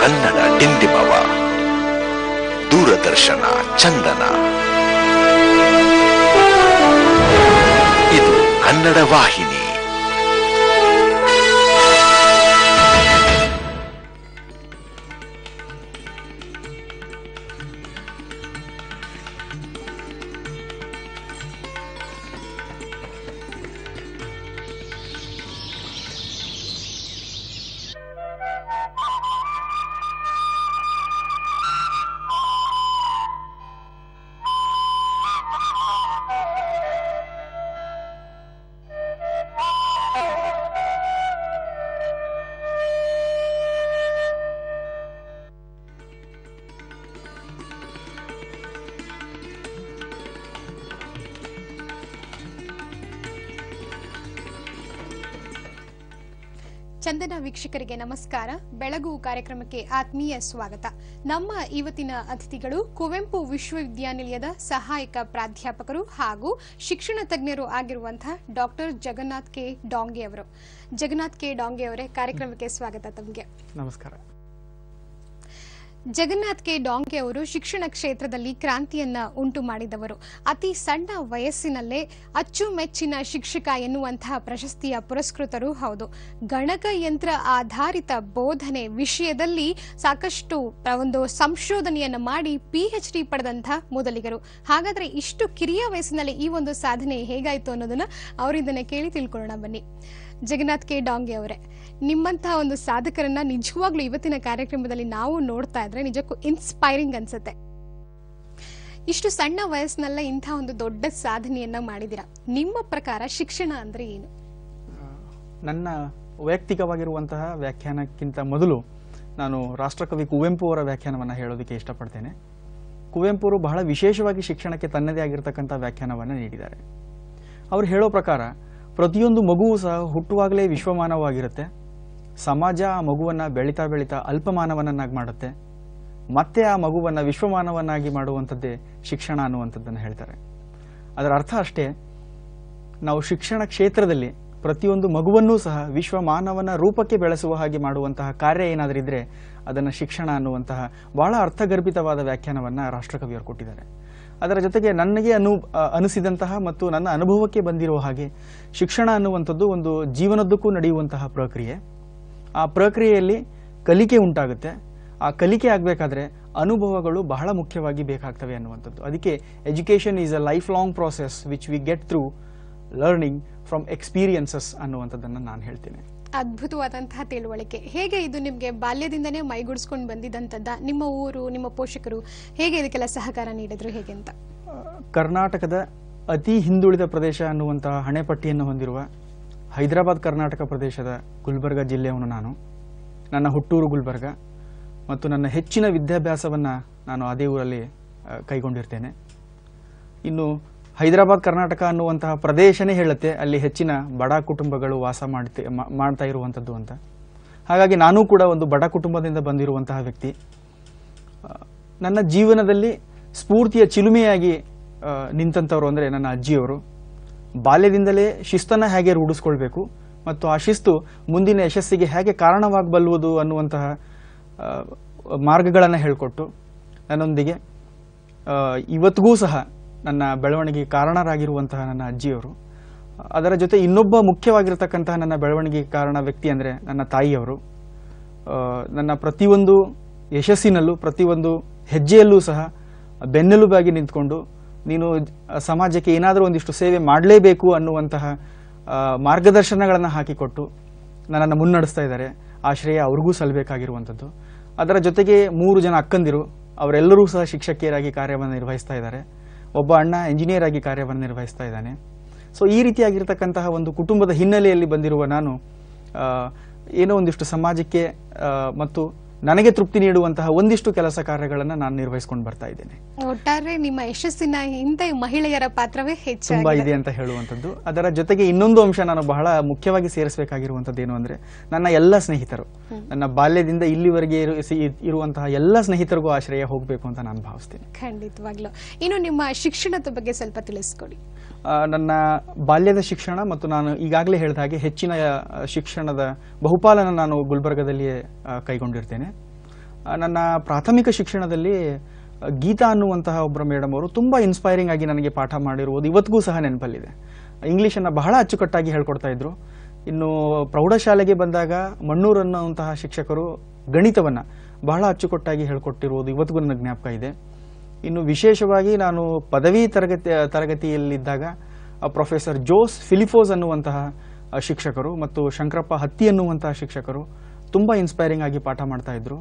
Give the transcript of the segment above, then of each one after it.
ಕನ್ನಡ ಡಿಂಡಿಮವ ದೂರದರ್ಶನ ಚಂದನ ಇದು ಕನ್ನಡ ವಾಹಿನಿ ವೀಕ್ಷಕರಿಗೆ ನಮಸ್ಕಾರ ಬೆಳಗು ಕಾರ್ಯಕ್ರಮಕ್ಕೆ ಆತ್ಮೀಯ ಸ್ವಾಗತ ನಮ್ಮ ಇವತ್ತಿನ ಅತಿಥಿಗಳು ಕುವೆಂಪು ವಿಶ್ವವಿದ್ಯಾನಿಲಯದ ಸಹಾಯಕ ಪ್ರಾಧ್ಯಾಪಕರು ಹಾಗೂ ಶಿಕ್ಷಣ ತಜ್ಞರು ಆಗಿರುವಂತಹ ಡಾಕ್ಟರ್ ಜಗನ್ನಾಥ್ ಕೆ ಡಾಂಗೆ ಅವರು ಜಗನ್ನಾಥ್ ಕೆ ಡಾಂಗೆ ಅವರೇ ಕಾರ್ಯಕ್ರಮಕ್ಕೆ ಸ್ವಾಗತ ತಮಗೆ ನಮಸ್ಕಾರ ಜಗನ್ನಾಥ್ ಕೆ ಡಾಂಗೆ ಅವರು ಶಿಕ್ಷಣ ಕ್ಷೇತ್ರದಲ್ಲಿ ಕ್ರಾಂತಿಯನ್ನ ಉಂಟು ಮಾಡಿದವರು ಅತಿ ಸಣ್ಣ ವಯಸ್ಸಿನಲ್ಲೇ ಅಚ್ಚುಮೆಚ್ಚಿನ ಶಿಕ್ಷಕ ಎನ್ನುವಂತಹ ಪ್ರಶಸ್ತಿಯ ಪುರಸ್ಕೃತರು ಹೌದು ಗಣಕಯಂತ್ರ ಆಧಾರಿತ ಬೋಧನೆ ವಿಷಯದಲ್ಲಿ ಸಾಕಷ್ಟು ಒಂದು ಸಂಶೋಧನೆಯನ್ನು ಮಾಡಿ ಪಿ ಎಚ್ ಡಿ ಪಡೆದಂತಹ ಮೊದಲಿಗರು ಹಾಗಾದ್ರೆ ಇಷ್ಟು ಕಿರಿಯ ವಯಸ್ಸಿನಲ್ಲಿ ಈ ಒಂದು ಸಾಧನೆ ಹೇಗಾಯಿತು ಅನ್ನೋದನ್ನ ಅವರಿಂದನೇ ಕೇಳಿ ತಿಳ್ಕೊಳ್ಳೋಣ ಬನ್ನಿ ಜಗನ್ನಾಥ್ ಕೆ ಡಾಂಗೆ ಅವರೇ ನಿಮ್ಮಂತಹ ಒಂದು ಸಾಧಕರನ್ನ ನಿಜವಾಗ್ಲೂ ಇವತ್ತಿನ ಕಾರ್ಯಕ್ರಮದಲ್ಲಿ ನಾವು ನೋಡ್ತಾ ಇದ್ರೆ ನಿಜಕ್ಕೂ ಇನ್ಸ್ಪೈರಿಂಗ್ ಅನ್ಸುತ್ತೆ ಇಷ್ಟು ಸಣ್ಣ ವಯಸ್ಸಿನಲ್ಲೇ ಇಂಥ ಒಂದು ದೊಡ್ಡ ಸಾಧನೆಯನ್ನ ಮಾಡಿದಿರಾ ನಿಮ್ಮ ಪ್ರಕಾರ ಶಿಕ್ಷಣ ಅಂದ್ರೆ ಏನು ನನ್ನ ವೈಯಕ್ತಿಕವಾಗಿರುವಂತಹ ವ್ಯಾಖ್ಯಾನಕ್ಕಿಂತ ಮೊದಲು ನಾನು ರಾಷ್ಟ್ರಕವಿ ಕುವೆಂಪು ಅವರ ವ್ಯಾಖ್ಯಾನವನ್ನು ಹೇಳೋದಕ್ಕೆ ಇಷ್ಟಪಡ್ತೇನೆ ಕುವೆಂಪು ಅವರು ಬಹಳ ವಿಶೇಷವಾಗಿ ಶಿಕ್ಷಣಕ್ಕೆ ತನ್ನದೇ ಆಗಿರ್ತಕ್ಕಂಥ ವ್ಯಾಖ್ಯಾನವನ್ನು ನೀಡಿದ್ದಾರೆ ಅವರು ಹೇಳೋ ಪ್ರಕಾರ ಪ್ರತಿಯೊಂದು ಮಗುವೂ ಸಹ ಹುಟ್ಟುವಾಗಲೇ ವಿಶ್ವಮಾನವಾಗಿರುತ್ತೆ ಸಮಾಜ ಆ ಮಗುವನ್ನು ಬೆಳೀತಾ ಬೆಳೀತಾ ಅಲ್ಪಮಾನವನನ್ನಾಗಿ ಮಾಡುತ್ತೆ ಮತ್ತೆ ಆ ಮಗುವನ್ನು ವಿಶ್ವಮಾನವನ್ನಾಗಿ ಮಾಡುವಂಥದ್ದೇ ಶಿಕ್ಷಣ ಅನ್ನುವಂಥದ್ದನ್ನು ಹೇಳ್ತಾರೆ ಅದರ ಅರ್ಥ ಅಷ್ಟೇ ನಾವು ಶಿಕ್ಷಣ ಕ್ಷೇತ್ರದಲ್ಲಿ ಪ್ರತಿಯೊಂದು ಮಗುವನ್ನೂ ಸಹ ವಿಶ್ವಮಾನವನ ರೂಪಕ್ಕೆ ಬೆಳೆಸುವ ಹಾಗೆ ಮಾಡುವಂತಹ ಕಾರ್ಯ ಏನಾದರೂ ಇದ್ದರೆ ಅದನ್ನು ಶಿಕ್ಷಣ ಅನ್ನುವಂತಹ ಬಹಳ ಅರ್ಥಗರ್ಭಿತವಾದ ವ್ಯಾಖ್ಯಾನವನ್ನು ರಾಷ್ಟ್ರಕವಿಯವರು ಕೊಟ್ಟಿದ್ದಾರೆ ಅದರ ಜೊತೆಗೆ ನನಗೆ ಅನು ಅನಿಸಿದಂತಹ ಮತ್ತು ನನ್ನ ಅನುಭವಕ್ಕೆ ಬಂದಿರುವ ಹಾಗೆ ಶಿಕ್ಷಣ ಅನ್ನುವಂಥದ್ದು ಒಂದು ಜೀವನದ್ದಕ್ಕೂ ನಡೆಯುವಂತಹ ಪ್ರಕ್ರಿಯೆ ಆ ಪ್ರಕ್ರಿಯೆಯಲ್ಲಿ ಕಲಿಕೆ ಉಂಟಾಗುತ್ತೆ ಆ ಕಲಿಕೆ ಆಗಬೇಕಾದ್ರೆ ಅನುಭವಗಳು ಬಹಳ ಮುಖ್ಯವಾಗಿ ಬೇಕಾಗ್ತವೆ ಅನ್ನುವಂಥದ್ದು ಅದಕ್ಕೆ education is a life long process which we get through learning from experiences ಅನ್ನುವಂಥದ್ದನ್ನು ನಾನು ಹೇಳ್ತೀನಿ ಅದ್ಭುತವಾದಂತಹ ತಿಳುವಳಿಕೆ ಹೇಗೆ ಇದು ನಿಮಗೆ ಬಾಲ್ಯದಿಂದನೇ ಮೈಗೂಡಿಸ್ಕೊಂಡು ಬಂದಿದ್ದಂಥದ್ದ ನಿಮ್ಮ ಊರು ನಿಮ್ಮ ಪೋಷಕರು ಹೇಗೆ ಇದಕ್ಕೆಲ್ಲ ಸಹಕಾರ ನೀಡಿದ್ರು ಹೇಗೆ ಅಂತ ಕರ್ನಾಟಕದ ಅತಿ ಹಿಂದುಳಿದ ಪ್ರದೇಶ ಅನ್ನುವಂತಹ ಹಣೆಪಟ್ಟಿಯನ್ನು ಹೊಂದಿರುವ ಹೈದರಾಬಾದ್ ಕರ್ನಾಟಕ ಪ್ರದೇಶದ ಗುಲ್ಬರ್ಗ ಜಿಲ್ಲೆಯವನು ನಾನು ನನ್ನ ಹುಟ್ಟೂರು ಗುಲ್ಬರ್ಗ ಮತ್ತು ನನ್ನ ಹೆಚ್ಚಿನ ವಿದ್ಯಾಭ್ಯಾಸವನ್ನು ನಾನು ಅದೇ ಊರಲ್ಲಿ ಕೈಗೊಂಡಿರ್ತೇನೆ ಇನ್ನು ಹೈದರಾಬಾದ್ ಕರ್ನಾಟಕ ಅನ್ನುವಂತಹ ಪ್ರದೇಶನೇ ಹೇಳುತ್ತೆ ಅಲ್ಲಿ ಹೆಚ್ಚಿನ ಬಡ ಕುಟುಂಬಗಳು ವಾಸ ಮಾಡ್ತೆ ಮಾಡ್ತಾ ಇರುವಂಥದ್ದು ಅಂತ ಹಾಗಾಗಿ ನಾನೂ ಕೂಡ ಒಂದು ಬಡ ಕುಟುಂಬದಿಂದ ಬಂದಿರುವಂತಹ ವ್ಯಕ್ತಿ ನನ್ನ ಜೀವನದಲ್ಲಿ ಸ್ಫೂರ್ತಿಯ ಚಿಲುಮೆಯಾಗಿ ನಿಂತವರು ಅಂದರೆ ನನ್ನ ಅಜ್ಜಿಯವರು ಬಾಲ್ಯದಿಂದಲೇ ಶಿಸ್ತನ್ನು ಹೇಗೆ ರೂಢಿಸ್ಕೊಳ್ಬೇಕು ಮತ್ತು ಆ ಶಿಸ್ತು ಮುಂದಿನ ಯಶಸ್ಸಿಗೆ ಹೇಗೆ ಕಾರಣವಾಗಬಲ್ಲುವುದು ಅನ್ನುವಂತಹ ಮಾರ್ಗಗಳನ್ನು ಹೇಳಿಕೊಟ್ಟು ನನ್ನೊಂದಿಗೆ ಇವತ್ತಿಗೂ ಸಹ ನನ್ನ ಬೆಳವಣಿಗೆ ಕಾರಣರಾಗಿರುವಂತಹ ನನ್ನ ಅಜ್ಜಿಯವರು ಅದರ ಜೊತೆ ಇನ್ನೊಬ್ಬ ಮುಖ್ಯವಾಗಿರತಕ್ಕಂತಹ ನನ್ನ ಬೆಳವಣಿಗೆ ಕಾರಣ ವ್ಯಕ್ತಿ ಅಂದರೆ ನನ್ನ ತಾಯಿಯವರು ನನ್ನ ಪ್ರತಿಯೊಂದು ಯಶಸ್ಸಿನಲ್ಲೂ ಪ್ರತಿಯೊಂದು ಹೆಜ್ಜೆಯಲ್ಲೂ ಸಹ ಬೆನ್ನೆಲುಬಾಗಿ ನಿಂತ್ಕೊಂಡು ನೀನು ಸಮಾಜಕ್ಕೆ ಏನಾದರೂ ಒಂದಿಷ್ಟು ಸೇವೆ ಮಾಡಲೇಬೇಕು ಅನ್ನುವಂತಹ ಮಾರ್ಗದರ್ಶನಗಳನ್ನು ಹಾಕಿಕೊಟ್ಟು ನನ್ನನ್ನು ಮುನ್ನಡೆಸ್ತಾ ಇದ್ದಾರೆ ಆ ಶ್ರೇಯ ಅವ್ರಿಗೂ ಸಲ್ಲಬೇಕಾಗಿರುವಂಥದ್ದು ಅದರ ಜೊತೆಗೆ ಮೂರು ಜನ ಅಕ್ಕಂದಿರು ಅವರೆಲ್ಲರೂ ಸಹ ಶಿಕ್ಷಕಿಯರಾಗಿ ಕಾರ್ಯವನ್ನು ನಿರ್ವಹಿಸ್ತಾ ಇದ್ದಾರೆ ಒಬ್ಬ ಅಣ್ಣ ಇಂಜಿನಿಯರ್ ಆಗಿ ಕಾರ್ಯವನ್ನು ನಿರ್ವಹಿಸ್ತಾ ಇದ್ದಾನೆ ಸೊ ಈ ರೀತಿಯಾಗಿರ್ತಕ್ಕಂತಹ ಒಂದು ಕುಟುಂಬದ ಹಿನ್ನೆಲೆಯಲ್ಲಿ ಬಂದಿರುವ ನಾನು ಏನೋ ಒಂದಿಷ್ಟು ಸಮಾಜಕ್ಕೆ ಮತ್ತು ನನಗೆ ತೃಪ್ತಿ ನೀಡುವಂತಹ ಒಂದಿಷ್ಟು ಕೆಲಸ ಕಾರ್ಯಗಳನ್ನು ನಾನು ನಿರ್ವಹಿಸಿಕೊಂಡು ಬರ್ತಾ ಇದ್ದೇನೆ ಒಟ್ಟಾರೆ ನಿಮ್ಮ ಯಶಸ್ಸಿನ ಹಿಂದೆ ಮಹಿಳೆಯರ ಪಾತ್ರವೇ ಹೆಚ್ಚು ತುಂಬಾ ಇದೆ ಅಂತ ಹೇಳುವಂಥದ್ದು ಅದರ ಜೊತೆಗೆ ಇನ್ನೊಂದು ಅಂಶ ನಾನು ಬಹಳ ಮುಖ್ಯವಾಗಿ ಸೇರಿಸಬೇಕಾಗಿರುವಂತದ್ದು ಏನು ಅಂದ್ರೆ ನನ್ನ ಎಲ್ಲ ಸ್ನೇಹಿತರು ನನ್ನ ಬಾಲ್ಯದಿಂದ ಇಲ್ಲಿವರೆಗೆ ಇರುವಂತಹ ಎಲ್ಲ ಸ್ನೇಹಿತರಿಗೂ ಆಶ್ರಯ ಹೋಗಬೇಕು ಅಂತ ನಾನು ಭಾವಿಸ್ತೇನೆ ಖಂಡಿತವಾಗ್ಲೂ ಇನ್ನು ನಿಮ್ಮ ಶಿಕ್ಷಣದ ಬಗ್ಗೆ ಸ್ವಲ್ಪ ತಿಳಿಸ್ಕೊಡಿ ನನ್ನ ಬಾಲ್ಯದ ಶಿಕ್ಷಣ ಮತ್ತು ನಾನು ಈಗಾಗಲೇ ಹೇಳಿದ ಹಾಗೆ ಹೆಚ್ಚಿನ ಶಿಕ್ಷಣದ ಬಹುಪಾಲನ ನಾನು ಗುಲ್ಬರ್ಗದಲ್ಲಿಯೇ ಕೈಗೊಂಡಿರ್ತೇನೆ ನನ್ನ ಪ್ರಾಥಮಿಕ ಶಿಕ್ಷಣದಲ್ಲಿ ಗೀತಾ ಅನ್ನುವಂತಹ ಒಬ್ಬರ ಮೇಡಮ್ ಅವರು ತುಂಬ ಇನ್ಸ್ಪೈರಿಂಗ್ ಆಗಿ ನನಗೆ ಪಾಠ ಮಾಡಿರುವುದು ಇವತ್ತಿಗೂ ಸಹ ನೆನಪಲ್ಲಿದೆ ಇಂಗ್ಲೀಷನ್ನು ಬಹಳ ಅಚ್ಚುಕಟ್ಟಾಗಿ ಹೇಳ್ಕೊಡ್ತಾ ಇದ್ರು ಇನ್ನು ಪ್ರೌಢಶಾಲೆಗೆ ಬಂದಾಗ ಮಣ್ಣೂರು ಅನ್ನುವಂತಹ ಶಿಕ್ಷಕರು ಗಣಿತವನ್ನು ಬಹಳ ಅಚ್ಚುಕಟ್ಟಾಗಿ ಹೇಳ್ಕೊಟ್ಟಿರುವುದು ಇವತ್ತಿಗೂ ನನ್ನ ಜ್ಞಾಪಕ ಇದೆ ಇನ್ನು ವಿಶೇಷವಾಗಿ ನಾನು ಪದವಿ ತರಗತಿ ತರಗತಿಯಲ್ಲಿದ್ದಾಗ ಪ್ರೊಫೆಸರ್ ಜೋಸ್ ಫಿಲಿಫೋಸ್ ಅನ್ನುವಂತಹ ಶಿಕ್ಷಕರು ಮತ್ತು ಶಂಕರಪ್ಪ ಹತ್ತಿ ಅನ್ನುವಂತಹ ಶಿಕ್ಷಕರು ತುಂಬ ಇನ್ಸ್ಪೈರಿಂಗ್ ಆಗಿ ಪಾಠ ಇದ್ರು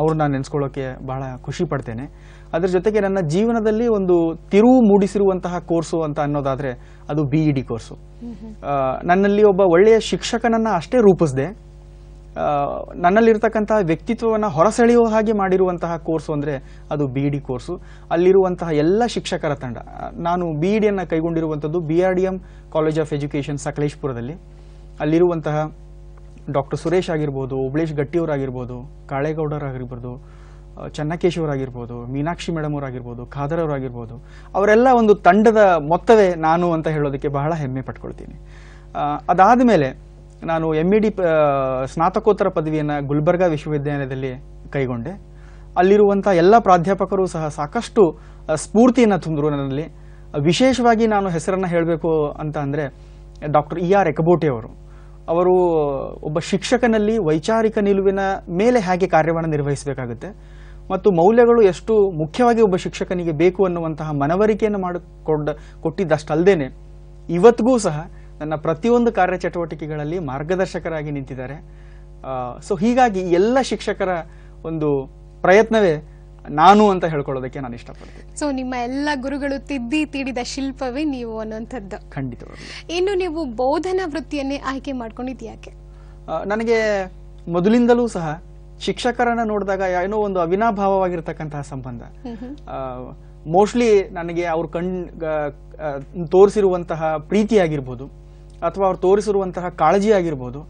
ಅವ್ರು ನಾನು ನೆನೆಸ್ಕೊಳ್ಳೋಕ್ಕೆ ಬಹಳ ಖುಷಿ ಪಡ್ತೇನೆ ಅದರ ಜೊತೆಗೆ ನನ್ನ ಜೀವನದಲ್ಲಿ ಒಂದು ತಿರುವು ಮೂಡಿಸಿರುವಂತಹ ಕೋರ್ಸು ಅಂತ ಅನ್ನೋದಾದರೆ ಅದು ಬಿ ಇ ಡಿ ಕೋರ್ಸು ನನ್ನಲ್ಲಿ ಒಬ್ಬ ಒಳ್ಳೆಯ ಶಿಕ್ಷಕನನ್ನು ಅಷ್ಟೇ ರೂಪಿಸಿದೆ ನನ್ನಲ್ಲಿರ್ತಕ್ಕಂತಹ ವ್ಯಕ್ತಿತ್ವವನ್ನು ಹೊರಸೆಳೆಯುವ ಹಾಗೆ ಮಾಡಿರುವಂತಹ ಕೋರ್ಸು ಅಂದರೆ ಅದು ಬಿ ಇ ಡಿ ಕೋರ್ಸು ಅಲ್ಲಿರುವಂತಹ ಎಲ್ಲ ಶಿಕ್ಷಕರ ತಂಡ ನಾನು ಬಿ ಇ e ಡಿಯನ್ನು ಕೈಗೊಂಡಿರುವಂಥದ್ದು B R D M college of education ಸಕಲೇಶ್ಪುರದಲ್ಲಿ ಅಲ್ಲಿರುವಂತಹ ಡಾಕ್ಟರ್ ಸುರೇಶ್ ಆಗಿರ್ಬೋದು ಒಬ್ಳೇಶ್ ಗಟ್ಟಿಯವರಾಗಿರ್ಬೋದು ಕಾಳೇಗೌಡರಾಗಿರ್ಬೋದು ಆಗಿರ್ಬೋದು ಮೀನಾಕ್ಷಿ ಮೇಡಮ್ ಅವರಾಗಿರ್ಬೋದು ಖಾದರ್ ಅವರಾಗಿರ್ಬೋದು ಅವರೆಲ್ಲ ಒಂದು ತಂಡದ ಮೊತ್ತವೇ ನಾನು ಅಂತ ಹೇಳೋದಕ್ಕೆ ಬಹಳ ಹೆಮ್ಮೆ ಪಟ್ಕೊಳ್ತೀನಿ ಅದಾದ ಮೇಲೆ ನಾನು ಎಮ್ ಇ ಡಿ ಸ್ನಾತಕೋತ್ತರ ಪದವಿಯನ್ನು ಗುಲ್ಬರ್ಗಾ ವಿಶ್ವವಿದ್ಯಾಲಯದಲ್ಲಿ ಕೈಗೊಂಡೆ ಅಲ್ಲಿರುವಂಥ ಎಲ್ಲ ಪ್ರಾಧ್ಯಾಪಕರು ಸಹ ಸಾಕಷ್ಟು ಸ್ಫೂರ್ತಿಯನ್ನು ತುಂಬರು ನನ್ನಲ್ಲಿ ವಿಶೇಷವಾಗಿ ನಾನು ಹೆಸರನ್ನು ಹೇಳಬೇಕು ಅಂತ ಅಂದರೆ ಡಾಕ್ಟರ್ ಇ ಆರ್ ಎಕಬೋಟೆ ಅವರು ಅವರು ಒಬ್ಬ ಶಿಕ್ಷಕನಲ್ಲಿ ವೈಚಾರಿಕ ನಿಲುವಿನ ಮೇಲೆ ಹೇಗೆ ಕಾರ್ಯವನ್ನು ನಿರ್ವಹಿಸಬೇಕಾಗುತ್ತೆ ಮತ್ತು ಮೌಲ್ಯಗಳು ಎಷ್ಟು ಮುಖ್ಯವಾಗಿ ಒಬ್ಬ ಶಿಕ್ಷಕನಿಗೆ ಬೇಕು ಅನ್ನುವಂತಹ ಮನವರಿಕೆಯನ್ನು ಮಾಡಿಕೊಂಡ ಕೊಟ್ಟಿದ್ದಷ್ಟಲ್ಲದೇನೆ ಇವತ್ತಿಗೂ ಸಹ ನನ್ನ ಪ್ರತಿಯೊಂದು ಕಾರ್ಯಚಟುವಟಿಕೆಗಳಲ್ಲಿ ಮಾರ್ಗದರ್ಶಕರಾಗಿ ನಿಂತಿದ್ದಾರೆ ಸೊ ಹೀಗಾಗಿ ಎಲ್ಲ ಶಿಕ್ಷಕರ ಒಂದು ಪ್ರಯತ್ನವೇ ನಾನು ಅಂತ ಹೇಳ್ಕೊಳ್ಳೋದಕ್ಕೆ ನಾನು ಇಷ್ಟಪಡ್ತೀನಿ ಸೊ ನಿಮ್ಮ ಎಲ್ಲ ಗುರುಗಳು ತಿದ್ದಿ ತಿಡಿದ ಶಿಲ್ಪವೇ ನೀವು ಅನ್ನುವಂಥದ್ದು ಖಂಡಿತ ಇನ್ನು ನೀವು ಬೋಧನಾ ವೃತ್ತಿಯನ್ನೇ ಆಯ್ಕೆ ಯಾಕೆ ನನಗೆ ಮೊದಲಿಂದಲೂ ಸಹ ಶಿಕ್ಷಕರನ್ನ ನೋಡಿದಾಗ ಏನೋ ಒಂದು ಅವಿನಾಭಾವವಾಗಿರ್ತಕ್ಕಂತಹ ಸಂಬಂಧ ಮೋಸ್ಟ್ಲಿ ನನಗೆ ಅವ್ರು ಕಣ್ ತೋರಿಸಿರುವಂತಹ ಪ್ರೀತಿಯಾಗಿರ್ಬೋದು ಅಥವಾ ಅವ್ರು ತೋರಿಸಿರುವಂತಹ ಕಾಳಜಿ ಆಗಿರ್ಬೋದು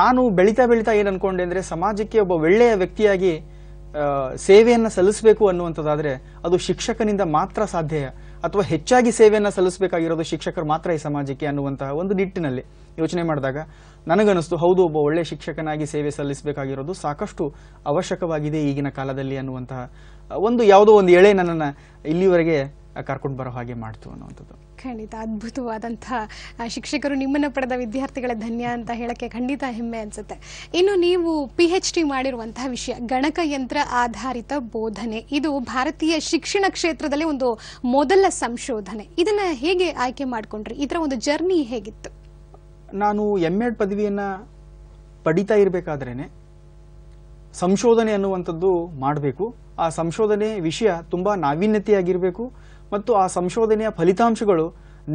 ನಾನು ಬೆಳೀತಾ ಬೆಳೀತಾ ಏನು ಅನ್ಕೊಂಡೆ ಅಂದರೆ ಸಮಾಜಕ್ಕೆ ಒಬ್ಬ ಒಳ್ಳೆಯ ವ್ಯಕ್ತಿಯಾಗಿ ಸೇವೆಯನ್ನು ಸಲ್ಲಿಸಬೇಕು ಅನ್ನುವಂಥದ್ದಾದರೆ ಅದು ಶಿಕ್ಷಕನಿಂದ ಮಾತ್ರ ಸಾಧ್ಯ ಅಥವಾ ಹೆಚ್ಚಾಗಿ ಸೇವೆಯನ್ನು ಸಲ್ಲಿಸಬೇಕಾಗಿರೋದು ಶಿಕ್ಷಕರು ಮಾತ್ರ ಈ ಸಮಾಜಕ್ಕೆ ಅನ್ನುವಂತಹ ಒಂದು ನಿಟ್ಟಿನಲ್ಲಿ ಯೋಚನೆ ಮಾಡಿದಾಗ ನನಗನ್ನಿಸ್ತು ಹೌದು ಒಬ್ಬ ಒಳ್ಳೆಯ ಶಿಕ್ಷಕನಾಗಿ ಸೇವೆ ಸಲ್ಲಿಸಬೇಕಾಗಿರೋದು ಸಾಕಷ್ಟು ಅವಶ್ಯಕವಾಗಿದೆ ಈಗಿನ ಕಾಲದಲ್ಲಿ ಅನ್ನುವಂತಹ ಒಂದು ಯಾವುದೋ ಒಂದು ಎಳೆ ನನ್ನನ್ನು ಇಲ್ಲಿವರೆಗೆ ಕರ್ಕೊಂಡು ಬರೋ ಹಾಗೆ ಮಾಡ್ತು ಅನ್ನುವಂಥದ್ದು ಖಂಡಿತ ಅದ್ಭುತವಾದಂತಹ ಶಿಕ್ಷಕರು ನಿಮ್ಮನ್ನು ಪಡೆದ ವಿದ್ಯಾರ್ಥಿಗಳ ಧನ್ಯ ಅಂತ ಹೇಳಕ್ಕೆ ಖಂಡಿತ ಹೆಮ್ಮೆ ಅನ್ಸುತ್ತೆ ಇನ್ನು ನೀವು ಪಿ ಎಚ್ ಡಿ ಮಾಡಿರುವಂತಹ ವಿಷಯ ಗಣಕಯಂತ್ರ ಆಧಾರಿತ ಬೋಧನೆ ಇದು ಭಾರತೀಯ ಶಿಕ್ಷಣ ಕ್ಷೇತ್ರದಲ್ಲಿ ಒಂದು ಮೊದಲ ಸಂಶೋಧನೆ ಇದನ್ನ ಹೇಗೆ ಆಯ್ಕೆ ಮಾಡಿಕೊಂಡ್ರಿ ಇದರ ಒಂದು ಜರ್ನಿ ಹೇಗಿತ್ತು ನಾನು ಎಮ್ ಎಡ್ ಪದವಿಯನ್ನ ಪಡಿತಾ ಇರಬೇಕಾದ್ರೇನೆ ಸಂಶೋಧನೆ ಅನ್ನುವಂಥದ್ದು ಮಾಡಬೇಕು ಆ ಸಂಶೋಧನೆ ವಿಷಯ ತುಂಬಾ ನಾವೀನ್ಯತೆಯಾಗಿರಬೇಕು ಮತ್ತು ಆ ಸಂಶೋಧನೆಯ ಫಲಿತಾಂಶಗಳು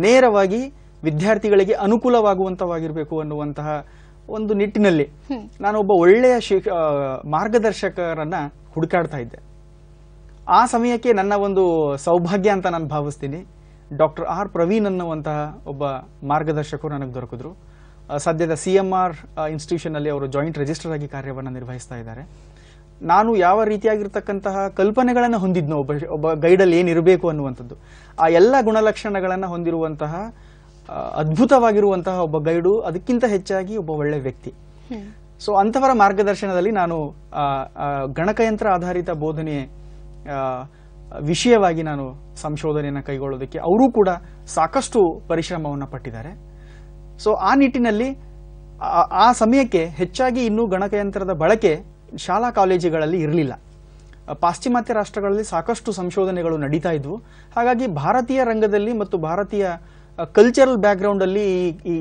ನೇರವಾಗಿ ವಿದ್ಯಾರ್ಥಿಗಳಿಗೆ ಅನುಕೂಲವಾಗುವಂತವಾಗಿರಬೇಕು ಅನ್ನುವಂತಹ ಒಂದು ನಿಟ್ಟಿನಲ್ಲಿ ನಾನೊಬ್ಬ ಒಳ್ಳೆಯ ಶಿಕ್ಷ ಮಾರ್ಗದರ್ಶಕರನ್ನ ಹುಡುಕಾಡ್ತಾ ಇದ್ದೆ ಆ ಸಮಯಕ್ಕೆ ನನ್ನ ಒಂದು ಸೌಭಾಗ್ಯ ಅಂತ ನಾನು ಭಾವಿಸ್ತೀನಿ ಡಾಕ್ಟರ್ ಆರ್ ಪ್ರವೀಣ್ ಅನ್ನುವಂತಹ ಒಬ್ಬ ಮಾರ್ಗದರ್ಶಕರು ನನಗೆ ದೊರಕಿದ್ರು ಸದ್ಯದ ಸಿ ಎಂ ಆರ್ ಅಲ್ಲಿ ಅವರು ಜಾಯಿಂಟ್ ರಿಜಿಸ್ಟರ್ ಆಗಿ ಕಾರ್ಯವನ್ನು ನಿರ್ವಹಿಸ್ತಾ ಇದ್ದಾರೆ ನಾನು ಯಾವ ರೀತಿಯಾಗಿರ್ತಕ್ಕಂತಹ ಕಲ್ಪನೆಗಳನ್ನು ಹೊಂದಿದ್ನೋ ಒಬ್ಬ ಒಬ್ಬ ಗೈಡಲ್ಲಿ ಏನಿರಬೇಕು ಅನ್ನುವಂಥದ್ದು ಆ ಎಲ್ಲ ಗುಣಲಕ್ಷಣಗಳನ್ನು ಹೊಂದಿರುವಂತಹ ಅದ್ಭುತವಾಗಿರುವಂತಹ ಒಬ್ಬ ಗೈಡು ಅದಕ್ಕಿಂತ ಹೆಚ್ಚಾಗಿ ಒಬ್ಬ ಒಳ್ಳೆ ವ್ಯಕ್ತಿ ಸೊ ಅಂಥವರ ಮಾರ್ಗದರ್ಶನದಲ್ಲಿ ನಾನು ಗಣಕಯಂತ್ರ ಆಧಾರಿತ ಬೋಧನೆ ವಿಷಯವಾಗಿ ನಾನು ಸಂಶೋಧನೆಯನ್ನು ಕೈಗೊಳ್ಳೋದಕ್ಕೆ ಅವರೂ ಕೂಡ ಸಾಕಷ್ಟು ಪರಿಶ್ರಮವನ್ನು ಪಟ್ಟಿದ್ದಾರೆ ಸೊ ಆ ನಿಟ್ಟಿನಲ್ಲಿ ಆ ಸಮಯಕ್ಕೆ ಹೆಚ್ಚಾಗಿ ಇನ್ನೂ ಗಣಕಯಂತ್ರದ ಬಳಕೆ ಶಾಲಾ ಕಾಲೇಜುಗಳಲ್ಲಿ ಇರಲಿಲ್ಲ ಪಾಶ್ಚಿಮಾತ್ಯ ರಾಷ್ಟ್ರಗಳಲ್ಲಿ ಸಾಕಷ್ಟು ಸಂಶೋಧನೆಗಳು ನಡೀತಾ ಇದ್ವು ಹಾಗಾಗಿ ಭಾರತೀಯ ರಂಗದಲ್ಲಿ ಮತ್ತು ಭಾರತೀಯ ಕಲ್ಚರಲ್ ಅಲ್ಲಿ ಈ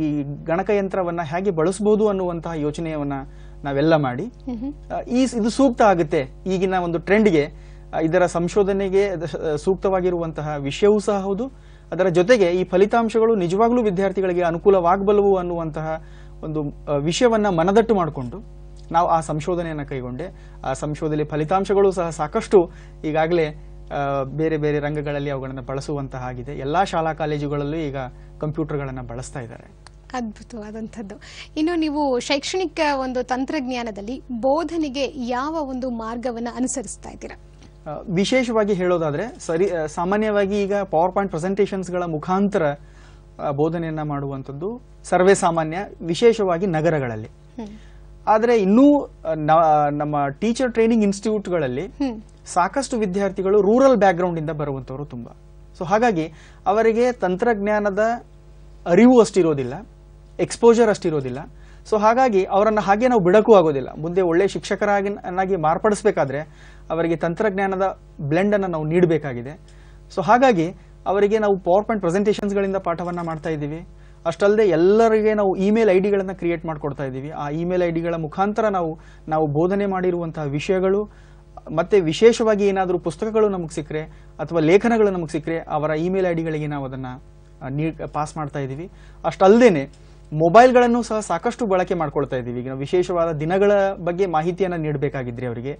ಗಣಕಯಂತ್ರವನ್ನು ಹೇಗೆ ಬಳಸಬಹುದು ಅನ್ನುವಂತಹ ಯೋಚನೆಯನ್ನ ನಾವೆಲ್ಲ ಮಾಡಿ ಈ ಇದು ಸೂಕ್ತ ಆಗುತ್ತೆ ಈಗಿನ ಒಂದು ಟ್ರೆಂಡ್ಗೆ ಇದರ ಸಂಶೋಧನೆಗೆ ಸೂಕ್ತವಾಗಿರುವಂತಹ ವಿಷಯವೂ ಸಹ ಹೌದು ಅದರ ಜೊತೆಗೆ ಈ ಫಲಿತಾಂಶಗಳು ನಿಜವಾಗ್ಲೂ ವಿದ್ಯಾರ್ಥಿಗಳಿಗೆ ಅನುಕೂಲವಾಗಬಲ್ಲವು ಅನ್ನುವಂತಹ ಒಂದು ವಿಷಯವನ್ನ ಮನದಟ್ಟು ಮಾಡಿಕೊಂಡು ನಾವು ಆ ಸಂಶೋಧನೆಯನ್ನು ಕೈಗೊಂಡೆ ಆ ಸಂಶೋಧನೆ ಫಲಿತಾಂಶಗಳು ಸಹ ಸಾಕಷ್ಟು ಈಗಾಗಲೇ ಬೇರೆ ಬೇರೆ ರಂಗಗಳಲ್ಲಿ ಅವುಗಳನ್ನು ಬಳಸುವಂತಹ ಆಗಿದೆ ಎಲ್ಲ ಶಾಲಾ ಕಾಲೇಜುಗಳಲ್ಲೂ ಈಗ ಕಂಪ್ಯೂಟರ್ಗಳನ್ನು ಬಳಸ್ತಾ ಇದ್ದಾರೆ ಅದ್ಭುತವಾದಂಥದ್ದು ಇನ್ನು ನೀವು ಶೈಕ್ಷಣಿಕ ಒಂದು ತಂತ್ರಜ್ಞಾನದಲ್ಲಿ ಬೋಧನೆಗೆ ಯಾವ ಒಂದು ಮಾರ್ಗವನ್ನು ಅನುಸರಿಸ್ತಾ ಇದ್ದೀರಾ ವಿಶೇಷವಾಗಿ ಹೇಳೋದಾದರೆ ಸರಿ ಸಾಮಾನ್ಯವಾಗಿ ಈಗ ಪವರ್ ಪಾಯಿಂಟ್ ಪ್ರೆಸೆಂಟೇಷನ್ಸ್ಗಳ ಮುಖಾಂತರ ಬೋಧನೆಯನ್ನು ಮಾಡುವಂಥದ್ದು ಸರ್ವೇ ಸಾಮಾನ್ಯ ವಿಶೇಷವಾಗಿ ನಗರಗಳಲ್ಲಿ ಆದರೆ ಇನ್ನೂ ನಮ್ಮ ಟೀಚರ್ ಟ್ರೈನಿಂಗ್ ಇನ್ಸ್ಟಿಟ್ಯೂಟ್ಗಳಲ್ಲಿ ಸಾಕಷ್ಟು ವಿದ್ಯಾರ್ಥಿಗಳು ರೂರಲ್ ಬ್ಯಾಕ್ಗ್ರೌಂಡ್ ಇಂದ ಬರುವಂತವರು ತುಂಬಾ ಸೊ ಹಾಗಾಗಿ ಅವರಿಗೆ ತಂತ್ರಜ್ಞಾನದ ಅರಿವು ಅಷ್ಟಿರೋದಿಲ್ಲ ಎಕ್ಸ್ಪೋಜರ್ ಅಷ್ಟಿರೋದಿಲ್ಲ ಸೊ ಹಾಗಾಗಿ ಅವರನ್ನು ಹಾಗೆ ನಾವು ಬಿಡಕ್ಕೂ ಆಗೋದಿಲ್ಲ ಮುಂದೆ ಒಳ್ಳೆಯ ಶಿಕ್ಷಕರಾಗಿ ಮಾರ್ಪಡಿಸಬೇಕಾದ್ರೆ ಅವರಿಗೆ ತಂತ್ರಜ್ಞಾನದ ಬ್ಲೆಂಡನ್ನು ನಾವು ನೀಡಬೇಕಾಗಿದೆ ಸೊ ಹಾಗಾಗಿ ಅವರಿಗೆ ನಾವು ಪವರ್ ಪಾಯಿಂಟ್ ಪ್ರೆಸೆಂಟೇಷನ್ಸ್ಗಳಿಂದ ಪಾಠವನ್ನು ಮಾಡ್ತಾ ಇದ್ದೀವಿ ಅಷ್ಟಲ್ಲದೆ ಎಲ್ಲರಿಗೆ ನಾವು ಇಮೇಲ್ ಐ ಡಿಗಳನ್ನು ಕ್ರಿಯೇಟ್ ಮಾಡಿಕೊಡ್ತಾ ಇದ್ದೀವಿ ಆ ಇಮೇಲ್ ಐ ಡಿಗಳ ಮುಖಾಂತರ ನಾವು ನಾವು ಬೋಧನೆ ಮಾಡಿರುವಂತಹ ವಿಷಯಗಳು ಮತ್ತು ವಿಶೇಷವಾಗಿ ಏನಾದರೂ ಪುಸ್ತಕಗಳು ನಮಗೆ ಸಿಕ್ಕರೆ ಅಥವಾ ಲೇಖನಗಳು ನಮಗೆ ಸಿಕ್ಕರೆ ಅವರ ಇಮೇಲ್ ಐ ಡಿಗಳಿಗೆ ನಾವು ಅದನ್ನು ನೀ ಪಾಸ್ ಮಾಡ್ತಾ ಇದ್ದೀವಿ ಅಷ್ಟಲ್ಲದೆ ಮೊಬೈಲ್ಗಳನ್ನು ಸಹ ಸಾಕಷ್ಟು ಬಳಕೆ ಮಾಡ್ಕೊಳ್ತಾ ಇದ್ದೀವಿ ಈಗ ನಾವು ವಿಶೇಷವಾದ ದಿನಗಳ ಬಗ್ಗೆ ಮಾಹಿತಿಯನ್ನು ನೀಡಬೇಕಾಗಿದ್ರೆ ಅವರಿಗೆ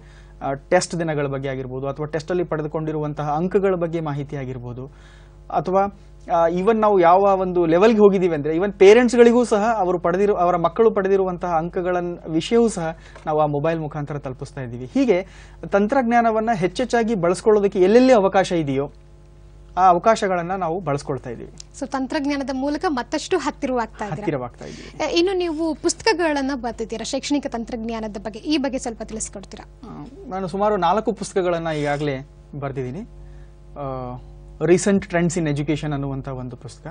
ಟೆಸ್ಟ್ ದಿನಗಳ ಬಗ್ಗೆ ಆಗಿರ್ಬೋದು ಅಥವಾ ಟೆಸ್ಟಲ್ಲಿ ಪಡೆದುಕೊಂಡಿರುವಂತಹ ಅಂಕಗಳ ಬಗ್ಗೆ ಮಾಹಿತಿ ಆಗಿರ್ಬೋದು ಅಥವಾ ಈವನ್ ನಾವು ಯಾವ ಒಂದು ಲೆವೆಲ್ಗೆ ಹೋಗಿದ್ದೀವಿ ಅಂದರೆ ಈವನ್ ಪೇರೆಂಟ್ಸ್ಗಳಿಗೂ ಸಹ ಅವರು ಪಡೆದಿರೋ ಅವರ ಮಕ್ಕಳು ಪಡೆದಿರುವಂತಹ ಅಂಕಗಳ ವಿಷಯವೂ ಸಹ ನಾವು ಆ ಮೊಬೈಲ್ ಮುಖಾಂತರ ತಲುಪಿಸ್ತಾ ಇದ್ದೀವಿ ಹೀಗೆ ತಂತ್ರಜ್ಞಾನವನ್ನು ಹೆಚ್ಚೆಚ್ಚಾಗಿ ಬಳಸ್ಕೊಳ್ಳೋದಕ್ಕೆ ಎಲ್ಲೆಲ್ಲಿ ಅವಕಾಶ ಇದೆಯೋ ಆ ಅವಕಾಶಗಳನ್ನ ನಾವು ಬಳಸ್ಕೊಳ್ತಾ ಇದ್ದೀವಿ ಸೊ ತಂತ್ರಜ್ಞಾನದ ಮೂಲಕ ಮತ್ತಷ್ಟು ಹತ್ತಿರವಾಗ್ತಾ ಹತ್ತಿರವಾಗ್ತಾ ಇದ್ದೀವಿ ಇನ್ನು ನೀವು ಪುಸ್ತಕಗಳನ್ನ ಬರ್ತಿದ್ದೀರಾ ಶೈಕ್ಷಣಿಕ ತಂತ್ರಜ್ಞಾನದ ಬಗ್ಗೆ ಈ ಬಗ್ಗೆ ಸ್ವಲ್ಪ ತಿಳಿಸ್ಕೊಡ್ತೀರಾ ನಾನು ಸುಮಾರು ನಾಲ್ಕು ಪುಸ್ತಕಗಳನ್ನ ಈಗಾಗಲೇ ಬರೆದಿದ್ದೀನಿ ರೀಸೆಂಟ್ ಟ್ರೆಂಡ್ಸ್ ಇನ್ ಎಜುಕೇಷನ್ ಅನ್ನುವಂಥ ಒಂದು ಪುಸ್ತಕ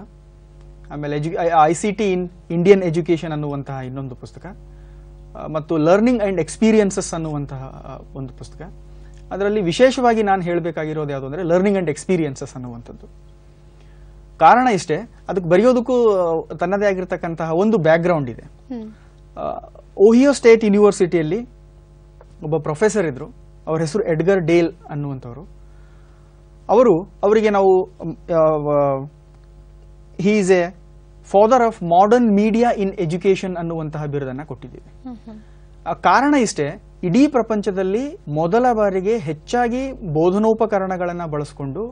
ಆಮೇಲೆ edu I C T in Indian education ಅನ್ನುವಂತಹ ಇನ್ನೊಂದು ಪುಸ್ತಕ ಮತ್ತು ಲರ್ನಿಂಗ್ ಆ್ಯಂಡ್ ಎಕ್ಸ್ಪೀರಿಯನ್ಸಸ್ ಅನ್ನುವಂತಹ ಒಂದು ಪುಸ್ತಕ ಅದರಲ್ಲಿ ವಿಶೇಷವಾಗಿ ನಾನು ಹೇಳಬೇಕಾಗಿರೋದು ಯಾವುದು ಅಂದರೆ ಲರ್ನಿಂಗ್ ಆ್ಯಂಡ್ ಎಕ್ಸ್ಪೀರಿಯನ್ಸಸ್ ಅನ್ನುವಂಥದ್ದು ಕಾರಣ ಇಷ್ಟೇ ಅದಕ್ಕೆ ಬರೆಯೋದಕ್ಕೂ ತನ್ನದೇ ಆಗಿರ್ತಕ್ಕಂತಹ ಒಂದು ಬ್ಯಾಕ್ಗ್ರೌಂಡ್ ಇದೆ ಓಹಿಯೋ ಸ್ಟೇಟ್ ಯೂನಿವರ್ಸಿಟಿಯಲ್ಲಿ ಒಬ್ಬ ಪ್ರೊಫೆಸರ್ ಇದ್ದರು ಅವ್ರ ಹೆಸರು ಎಡ್ಗರ್ ಡೇಲ್ ಅನ್ನುವಂಥವ್ರು ಅವರು ಅವರಿಗೆ ನಾವು he is a father of modern media in education ಅನ್ನುವಂತಹ ಬಿರುದನ್ನ ಕೊಟ್ಟಿದ್ದೀವಿ ಕಾರಣ ಇಷ್ಟೇ ಇಡೀ ಪ್ರಪಂಚದಲ್ಲಿ ಮೊದಲ ಬಾರಿಗೆ ಹೆಚ್ಚಾಗಿ ಬೋಧನೋಪಕರಣಗಳನ್ನು ಬಳಸಿಕೊಂಡು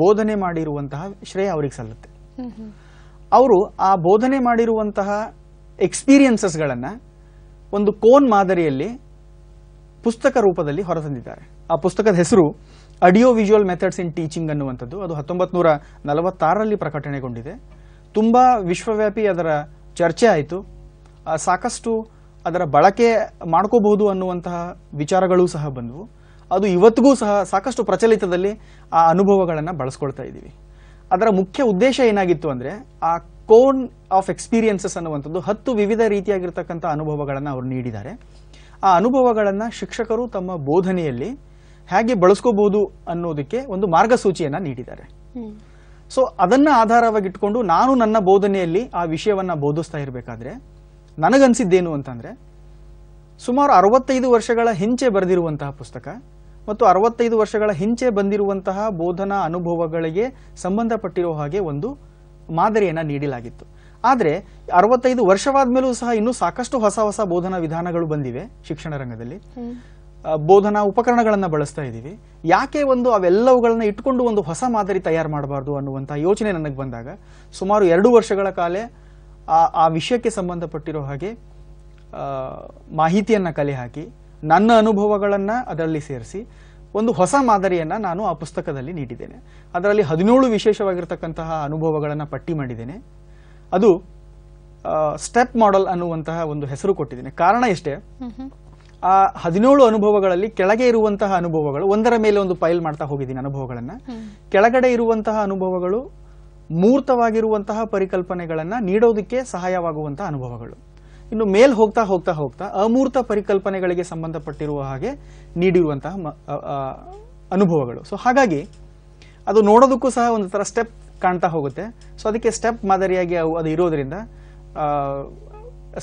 ಬೋಧನೆ ಮಾಡಿರುವಂತಹ ಶ್ರೇಯ ಅವರಿಗೆ ಸಲ್ಲುತ್ತೆ ಅವರು ಆ ಬೋಧನೆ ಮಾಡಿರುವಂತಹ ಎಕ್ಸ್ಪೀರಿಯನ್ಸಸ್ಗಳನ್ನ ಒಂದು ಕೋನ್ ಮಾದರಿಯಲ್ಲಿ ಪುಸ್ತಕ ರೂಪದಲ್ಲಿ ಹೊರತಂದಿದ್ದಾರೆ ಆ ಪುಸ್ತಕದ ಹೆಸರು audio visual methods in teaching ಅನ್ನುವಂಥದ್ದು ಅದು ಹತ್ತೊಂಬತ್ತು ನೂರ ನಲವತ್ತಾರರಲ್ಲಿ ಪ್ರಕಟಣೆಗೊಂಡಿದೆ ತುಂಬ ವಿಶ್ವವ್ಯಾಪಿ ಅದರ ಚರ್ಚೆ ಆಯಿತು ಸಾಕಷ್ಟು ಅದರ ಬಳಕೆ ಮಾಡ್ಕೋಬಹುದು ಅನ್ನುವಂತಹ ವಿಚಾರಗಳು ಸಹ ಬಂದವು ಅದು ಇವತ್ತಿಗೂ ಸಹ ಸಾಕಷ್ಟು ಪ್ರಚಲಿತದಲ್ಲಿ ಆ ಅನುಭವಗಳನ್ನು ಬಳಸ್ಕೊಳ್ತಾ ಇದ್ದೀವಿ ಅದರ ಮುಖ್ಯ ಉದ್ದೇಶ ಏನಾಗಿತ್ತು ಅಂದರೆ ಆ ಕೋನ್ ಆಫ್ ಎಕ್ಸ್ಪೀರಿಯನ್ಸಸ್ ಅನ್ನುವಂಥದ್ದು ಹತ್ತು ವಿವಿಧ ರೀತಿಯಾಗಿರ್ತಕ್ಕಂಥ ಅನುಭವಗಳನ್ನು ಅವರು ನೀಡಿದ್ದಾರೆ ಆ ಅನುಭವಗಳನ್ನು ಶಿಕ್ಷಕರು ತಮ್ಮ ಬೋಧನೆಯಲ್ಲಿ ಹೇಗೆ ಬಳಸ್ಕೋಬಹುದು ಅನ್ನೋದಕ್ಕೆ ಒಂದು ಮಾರ್ಗಸೂಚಿಯನ್ನ ನೀಡಿದ್ದಾರೆ ಸೊ ಅದನ್ನ ಆಧಾರವಾಗಿಟ್ಕೊಂಡು ನಾನು ನನ್ನ ಬೋಧನೆಯಲ್ಲಿ ಆ ವಿಷಯವನ್ನು ಬೋಧಿಸ್ತಾ ಇರಬೇಕಾದ್ರೆ ನನಗನ್ಸಿದ್ದೇನು ಅಂತಂದ್ರೆ ಸುಮಾರು ಅರವತ್ತೈದು ವರ್ಷಗಳ ಹಿಂಚೆ ಬರೆದಿರುವಂತಹ ಪುಸ್ತಕ ಮತ್ತು ಅರವತ್ತೈದು ವರ್ಷಗಳ ಹಿಂಚೆ ಬಂದಿರುವಂತಹ ಬೋಧನಾ ಅನುಭವಗಳಿಗೆ ಸಂಬಂಧಪಟ್ಟಿರೋ ಹಾಗೆ ಒಂದು ಮಾದರಿಯನ್ನ ನೀಡಲಾಗಿತ್ತು ಆದರೆ ಅರವತ್ತೈದು ವರ್ಷವಾದ ಮೇಲೂ ಸಹ ಇನ್ನೂ ಸಾಕಷ್ಟು ಹೊಸ ಹೊಸ ಬೋಧನಾ ವಿಧಾನಗಳು ಬಂದಿವೆ ಶಿಕ್ಷಣ ರಂಗದಲ್ಲಿ ಬೋಧನಾ ಉಪಕರಣಗಳನ್ನು ಬಳಸ್ತಾ ಇದ್ದೀವಿ ಯಾಕೆ ಒಂದು ಅವೆಲ್ಲವುಗಳನ್ನ ಇಟ್ಕೊಂಡು ಒಂದು ಹೊಸ ಮಾದರಿ ತಯಾರು ಮಾಡಬಾರ್ದು ಅನ್ನುವಂಥ ಯೋಚನೆ ನನಗೆ ಬಂದಾಗ ಸುಮಾರು ಎರಡು ವರ್ಷಗಳ ಕಾಲ ಆ ವಿಷಯಕ್ಕೆ ಸಂಬಂಧಪಟ್ಟಿರೋ ಹಾಗೆ ಮಾಹಿತಿಯನ್ನು ಕಲೆ ಹಾಕಿ ನನ್ನ ಅನುಭವಗಳನ್ನು ಅದರಲ್ಲಿ ಸೇರಿಸಿ ಒಂದು ಹೊಸ ಮಾದರಿಯನ್ನು ನಾನು ಆ ಪುಸ್ತಕದಲ್ಲಿ ನೀಡಿದ್ದೇನೆ ಅದರಲ್ಲಿ ಹದಿನೇಳು ವಿಶೇಷವಾಗಿರ್ತಕ್ಕಂತಹ ಅನುಭವಗಳನ್ನು ಪಟ್ಟಿ ಮಾಡಿದ್ದೇನೆ ಅದು ಸ್ಟೆಪ್ ಮಾಡಲ್ ಅನ್ನುವಂತಹ ಒಂದು ಹೆಸರು ಕೊಟ್ಟಿದ್ದೇನೆ ಕಾರಣ ಎಷ್ಟೇ ಆ ಹದಿನೇಳು ಅನುಭವಗಳಲ್ಲಿ ಕೆಳಗೆ ಇರುವಂತಹ ಅನುಭವಗಳು ಒಂದರ ಮೇಲೆ ಒಂದು ಫೈಲ್ ಮಾಡ್ತಾ ಹೋಗಿದ್ದೀನಿ ಅನುಭವಗಳನ್ನ ಕೆಳಗಡೆ ಇರುವಂತಹ ಅನುಭವಗಳು ಮೂರ್ತವಾಗಿರುವಂತಹ ಪರಿಕಲ್ಪನೆಗಳನ್ನ ನೀಡೋದಕ್ಕೆ ಸಹಾಯವಾಗುವಂತಹ ಅನುಭವಗಳು ಇನ್ನು ಮೇಲ್ ಹೋಗ್ತಾ ಹೋಗ್ತಾ ಹೋಗ್ತಾ ಅಮೂರ್ತ ಪರಿಕಲ್ಪನೆಗಳಿಗೆ ಸಂಬಂಧಪಟ್ಟಿರುವ ಹಾಗೆ ನೀಡಿರುವಂತಹ ಅನುಭವಗಳು ಸೊ ಹಾಗಾಗಿ ಅದು ನೋಡೋದಕ್ಕೂ ಸಹ ಒಂದು ತರ ಸ್ಟೆಪ್ ಕಾಣ್ತಾ ಹೋಗುತ್ತೆ ಸೊ ಅದಕ್ಕೆ ಸ್ಟೆಪ್ ಮಾದರಿಯಾಗಿ ಅವು ಅದು ಇರೋದ್ರಿಂದ